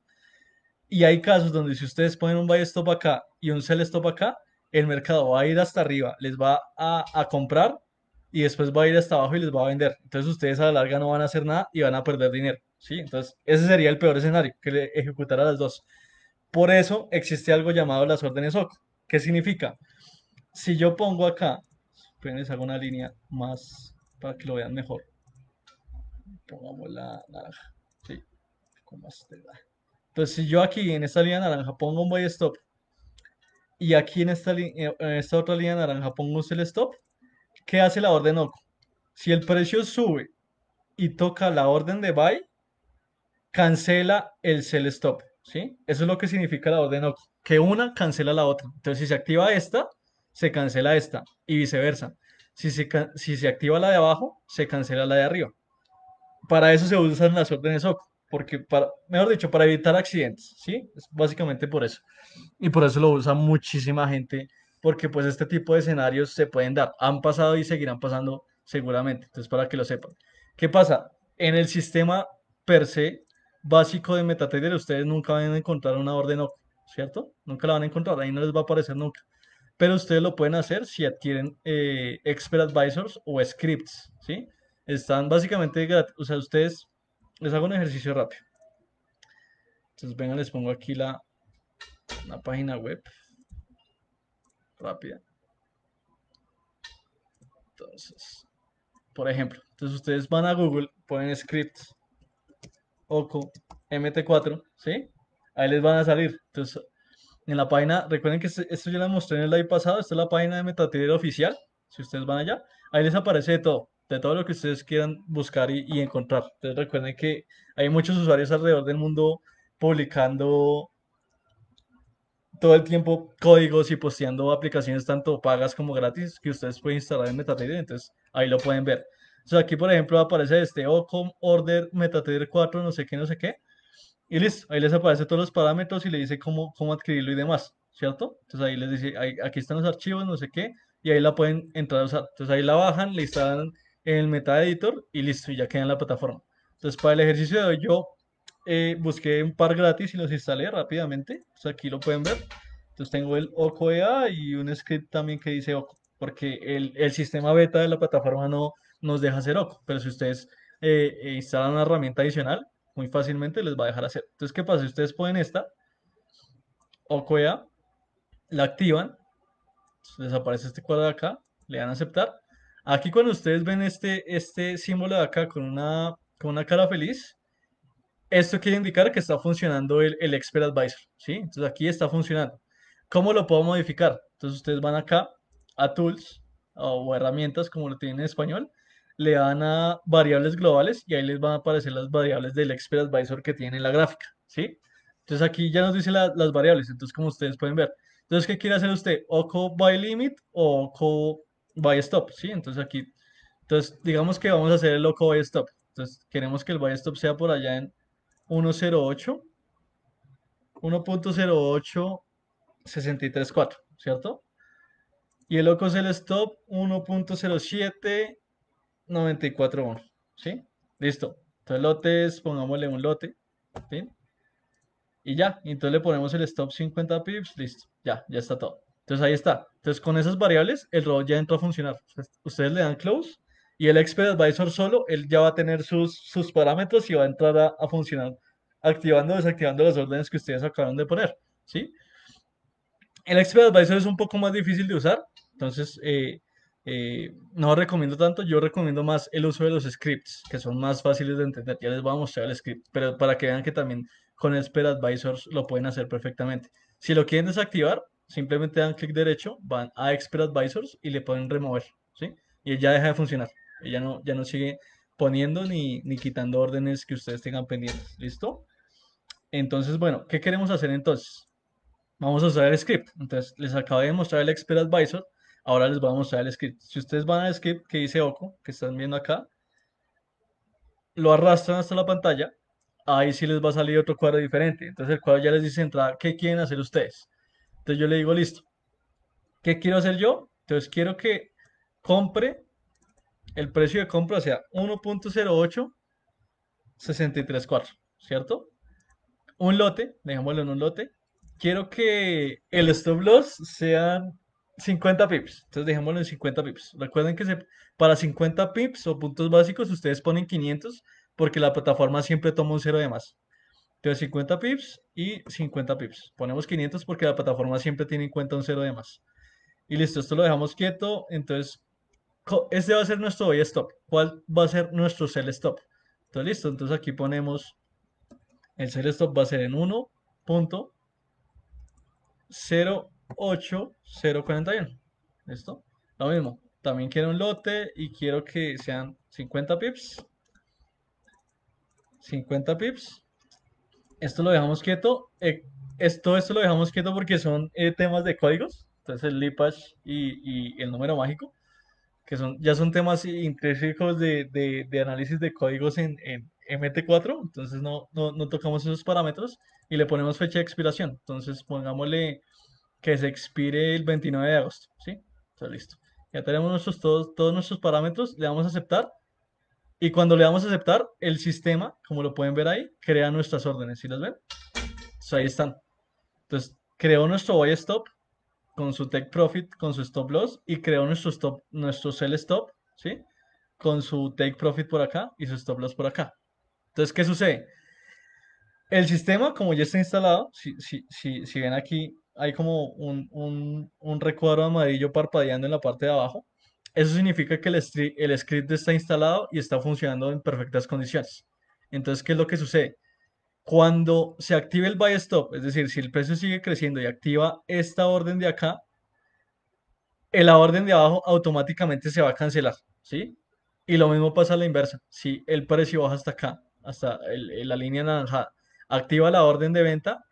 Y hay casos donde si ustedes ponen un buy stop acá y un sell stop acá, el mercado va a ir hasta arriba, les va a, a, comprar y después va a ir hasta abajo y les va a vender. Entonces ustedes a la larga no van a hacer nada y van a perder dinero. ¿sí? Entonces, ese sería el peor escenario, que le ejecutara las dos. Por eso existe algo llamado las órdenes OC. ¿Qué significa? Si yo pongo acá, pues les hago una línea más para que lo vean mejor. Pongamos la naranja, ¿sí? Entonces, si yo aquí en esta línea naranja pongo un buy stop y aquí en esta, eh, en esta otra línea naranja pongo un sell stop, ¿qué hace la orden OC? Si el precio sube y toca la orden de buy, cancela el sell stop, ¿sí? Eso es lo que significa la orden OK, que una cancela la otra. Entonces, si se activa esta, se cancela esta y viceversa. Si se, si se activa la de abajo, se cancela la de arriba. Para eso se usan las órdenes OK, porque para, mejor dicho, para evitar accidentes, ¿sí? Es básicamente por eso. Y por eso lo usa muchísima gente, porque pues este tipo de escenarios se pueden dar. Han pasado y seguirán pasando seguramente, entonces para que lo sepan. ¿Qué pasa? En el sistema per se, básico de MetaTrader, ustedes nunca van a encontrar una orden ¿cierto? Nunca la van a encontrar, ahí no les va a aparecer nunca. Pero ustedes lo pueden hacer si adquieren eh, Expert Advisors o Scripts, ¿sí? Están básicamente gratis, o sea, ustedes, les hago un ejercicio rápido. Entonces, vengan, les pongo aquí la, la página web rápida. Entonces, por ejemplo, entonces ustedes van a Google, ponen scripts OCO MT4, ¿sí? Ahí les van a salir. Entonces, en la página, recuerden que este, esto ya lo mostré en el live pasado, esta es la página de MetaTrader oficial, si ustedes van allá, ahí les aparece de todo, de todo lo que ustedes quieran buscar y, encontrar. Entonces recuerden que hay muchos usuarios alrededor del mundo publicando todo el tiempo códigos y posteando aplicaciones tanto pagas como gratis que ustedes pueden instalar en MetaTrader, entonces ahí lo pueden ver. Entonces aquí, por ejemplo, aparece este Ocom oh, Order MetaTrader 4, no sé qué, no sé qué. Y listo, ahí les aparece todos los parámetros y le dice cómo, cómo adquirirlo y demás, ¿cierto? Entonces ahí les dice, aquí están los archivos, no sé qué, y ahí la pueden entrar a usar. Entonces ahí la bajan, le instalan en el MetaEditor y listo, y ya queda en la plataforma. Entonces para el ejercicio de hoy yo eh, busqué un par gratis y los instalé rápidamente. Entonces aquí lo pueden ver. Entonces tengo el OCOEA y un script también que dice OCO, porque el, el sistema beta de la plataforma no nos deja hacer OCO, pero si ustedes eh, eh, instalan una herramienta adicional, muy fácilmente les va a dejar hacer. Entonces, ¿qué pasa? Si ustedes ponen esta, OCOEA, la activan, les aparece este cuadro de acá, le dan a aceptar. Aquí cuando ustedes ven este, este símbolo de acá con una, una cara feliz, esto quiere indicar que está funcionando el, el Expert Advisor, ¿sí? Entonces aquí está funcionando. ¿Cómo lo puedo modificar? Entonces ustedes van acá a Tools o herramientas, como lo tienen en español, le dan a variables globales y ahí les van a aparecer las variables del expert advisor que tiene en la gráfica, ¿sí? Entonces aquí ya nos dice las variables, entonces como ustedes pueden ver. Entonces, ¿qué quiere hacer usted? OCO by limit o OCO by stop, ¿sí? Entonces aquí, entonces digamos que vamos a hacer el OCO by stop. Entonces queremos que el by stop sea por allá en 1.08, 1.08, 63.4, ¿cierto? Y el OCO es el stop 1.07, 94, ¿sí? Listo. Entonces lotes, pongámosle un lote, ¿sí? Y ya, entonces le ponemos el stop 50 pips, listo, ya, ya está todo. Entonces ahí está. Entonces con esas variables el robot ya entró a funcionar. Ustedes le dan close y el expert advisor solo, él ya va a tener sus, parámetros y va a entrar a, a funcionar activando o desactivando las órdenes que ustedes acaban de poner, ¿sí? El expert advisor es un poco más difícil de usar, entonces eh, eh, no recomiendo tanto, yo recomiendo más el uso de los scripts, que son más fáciles de entender. Ya les voy a mostrar el script, pero para que vean que también con Expert Advisors lo pueden hacer perfectamente. Si lo quieren desactivar, simplemente dan clic derecho, van a Expert Advisors y le pueden remover, ¿sí? Y ya deja de funcionar. Ya no, ya no sigue poniendo ni, ni quitando órdenes que ustedes tengan pendientes, ¿listo? Entonces, bueno, ¿qué queremos hacer entonces? Vamos a usar el script. Entonces, les acabo de mostrar el Expert Advisor Ahora les voy a mostrar el script. Si ustedes van al script que dice Oco, que están viendo acá, lo arrastran hasta la pantalla, ahí sí les va a salir otro cuadro diferente. Entonces el cuadro ya les dice entrada, ¿qué quieren hacer ustedes? Entonces yo le digo, listo. ¿Qué quiero hacer yo? Entonces quiero que compre, el precio de compra sea 1.0863.4, ¿cierto? Un lote, dejémoslo en un lote. Quiero que el stop loss sea... 50 pips. Entonces dejémoslo en 50 pips. Recuerden que para 50 pips o puntos básicos ustedes ponen 500 porque la plataforma siempre toma un cero de más. Entonces 50 pips y 50 pips. Ponemos 500 porque la plataforma siempre tiene en cuenta un cero de más. Y listo, esto lo dejamos quieto. Entonces, este va a ser nuestro stop. ¿Cuál va a ser nuestro sell stop? Entonces, listo. Entonces aquí ponemos el sell stop va a ser en 1.0 8041. ¿Listo? Lo mismo. También quiero un lote y quiero que sean 50 pips. 50 pips. Esto lo dejamos quieto. Eh, esto, esto lo dejamos quieto porque son eh, temas de códigos. Entonces el Lipash y, el número mágico, que son, ya son temas intrínsecos de, análisis de códigos en, en MT4. Entonces no, no tocamos esos parámetros y le ponemos fecha de expiración. Entonces pongámosle que se expire el 29 de agosto, ¿sí? está listo. Ya tenemos nuestros, todos, todos nuestros parámetros, le damos a aceptar. Y cuando le damos a aceptar, el sistema, como lo pueden ver ahí, crea nuestras órdenes, ¿sí las ven? ahí están. Entonces, creó nuestro buy stop con su take profit, con su stop loss, y creó nuestro, stop, nuestro sell stop, ¿sí? Con su take profit por acá y su stop loss por acá. Entonces, ¿qué sucede? El sistema, como ya está instalado, si, si, si ven aquí, hay como un, un, recuadro amarillo parpadeando en la parte de abajo. Eso significa que el, script está instalado y está funcionando en perfectas condiciones. Entonces, ¿qué es lo que sucede? Cuando se active el buy stop, es decir, si el precio sigue creciendo y activa esta orden de acá, la orden de abajo automáticamente se va a cancelar, ¿sí? Y lo mismo pasa a la inversa. Si el precio baja hasta acá, hasta la línea naranja, activa la orden de venta,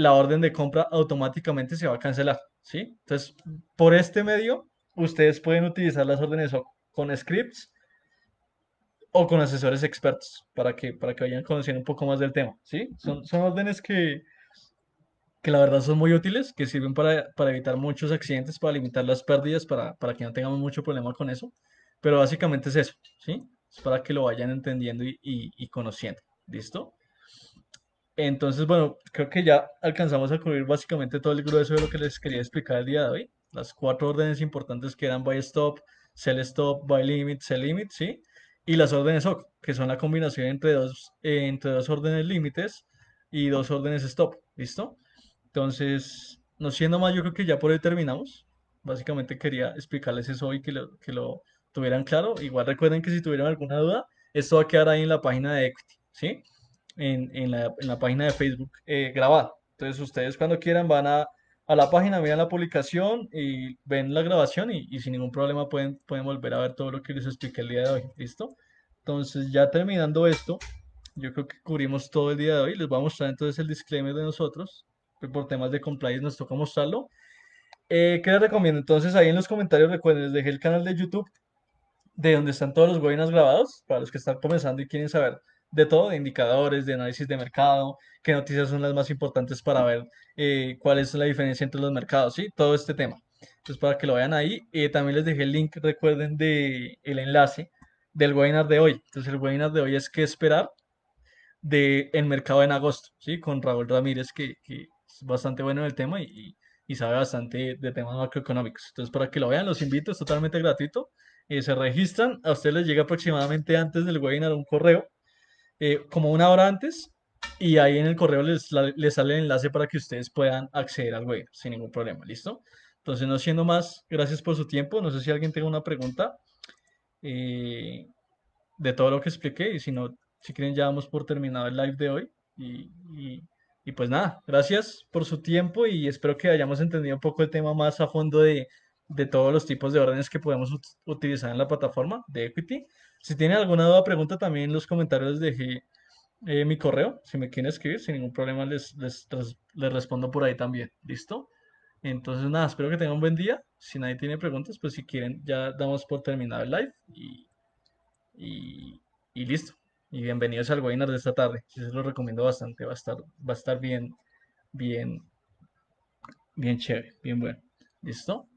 la orden de compra automáticamente se va a cancelar, ¿sí? Entonces, por este medio, ustedes pueden utilizar las órdenes con scripts o con asesores expertos para que, para que vayan conociendo un poco más del tema, ¿sí? Son, son órdenes que, que la verdad son muy útiles, que sirven para, evitar muchos accidentes, para limitar las pérdidas, para, para que no tengamos mucho problema con eso. Pero básicamente es eso, ¿sí? Es para que lo vayan entendiendo y conociendo. ¿Listo? Entonces, bueno, creo que ya alcanzamos a cubrir básicamente todo el grueso de lo que les quería explicar el día de hoy. Las cuatro órdenes importantes que eran buy stop, sell stop, buy limit, sell limit, ¿sí? Y las órdenes OC, que son la combinación entre dos, entre dos órdenes límites y dos órdenes stop, ¿listo? Entonces, no siendo más, yo creo que ya por ahí terminamos. Básicamente quería explicarles eso y que lo, que lo tuvieran claro. Igual recuerden que si tuvieran alguna duda, esto va a quedar ahí en la página de Equity, ¿sí? en, la, en la, página de Facebook eh, grabada. Entonces ustedes cuando quieran van a, a, la página, vean la publicación y ven la grabación y, sin ningún problema pueden, pueden volver a ver todo lo que les expliqué el día de hoy. ¿Listo? Entonces ya terminando esto, yo creo que cubrimos todo el día de hoy. Les voy a mostrar entonces el disclaimer de nosotros. Por temas de compliance nos toca mostrarlo. Eh, ¿Qué les recomiendo? Entonces ahí en los comentarios recuerden, les dejé el canal de YouTube de donde están todos los webinars grabados para los que están comenzando y quieren saber de todo, de indicadores, de análisis de mercado, qué noticias son las más importantes para ver eh, cuál es la diferencia entre los mercados, ¿sí? Todo este tema. Entonces, para que lo vean ahí, eh, también les dejé el link, recuerden, del el enlace del webinar de hoy. Entonces, el webinar de hoy es qué esperar de el mercado en agosto, ¿sí? Con Raúl Ramírez, que, es bastante bueno en el tema y, y, sabe bastante de temas macroeconómicos. Entonces, para que lo vean, los invito, es totalmente gratuito. Eh, se registran, a ustedes les llega aproximadamente antes del webinar un correo eh, como una hora antes y ahí en el correo les, sale el enlace para que ustedes puedan acceder al webinar sin ningún problema, ¿listo? Entonces, no siendo más, gracias por su tiempo. No sé si alguien tenga una pregunta eh, de todo lo que expliqué y si no, si quieren ya vamos por terminado el live de hoy y, y y pues nada, gracias por su tiempo y espero que hayamos entendido un poco el tema más a fondo de de todos los tipos de órdenes que podemos utilizar en la plataforma de Equity. Si tienen alguna duda, pregunta también en los comentarios dejé eh, mi correo. Si me quieren escribir, sin ningún problema les, les, respondo por ahí también. ¿Listo? Entonces, nada, espero que tengan un buen día. Si nadie tiene preguntas, pues si quieren, ya damos por terminado el live y, y, listo. Y bienvenidos al webinar de esta tarde. Sí, lo recomiendo bastante. Va a estar, va a estar bien, bien, bien chévere, bien bueno. ¿Listo?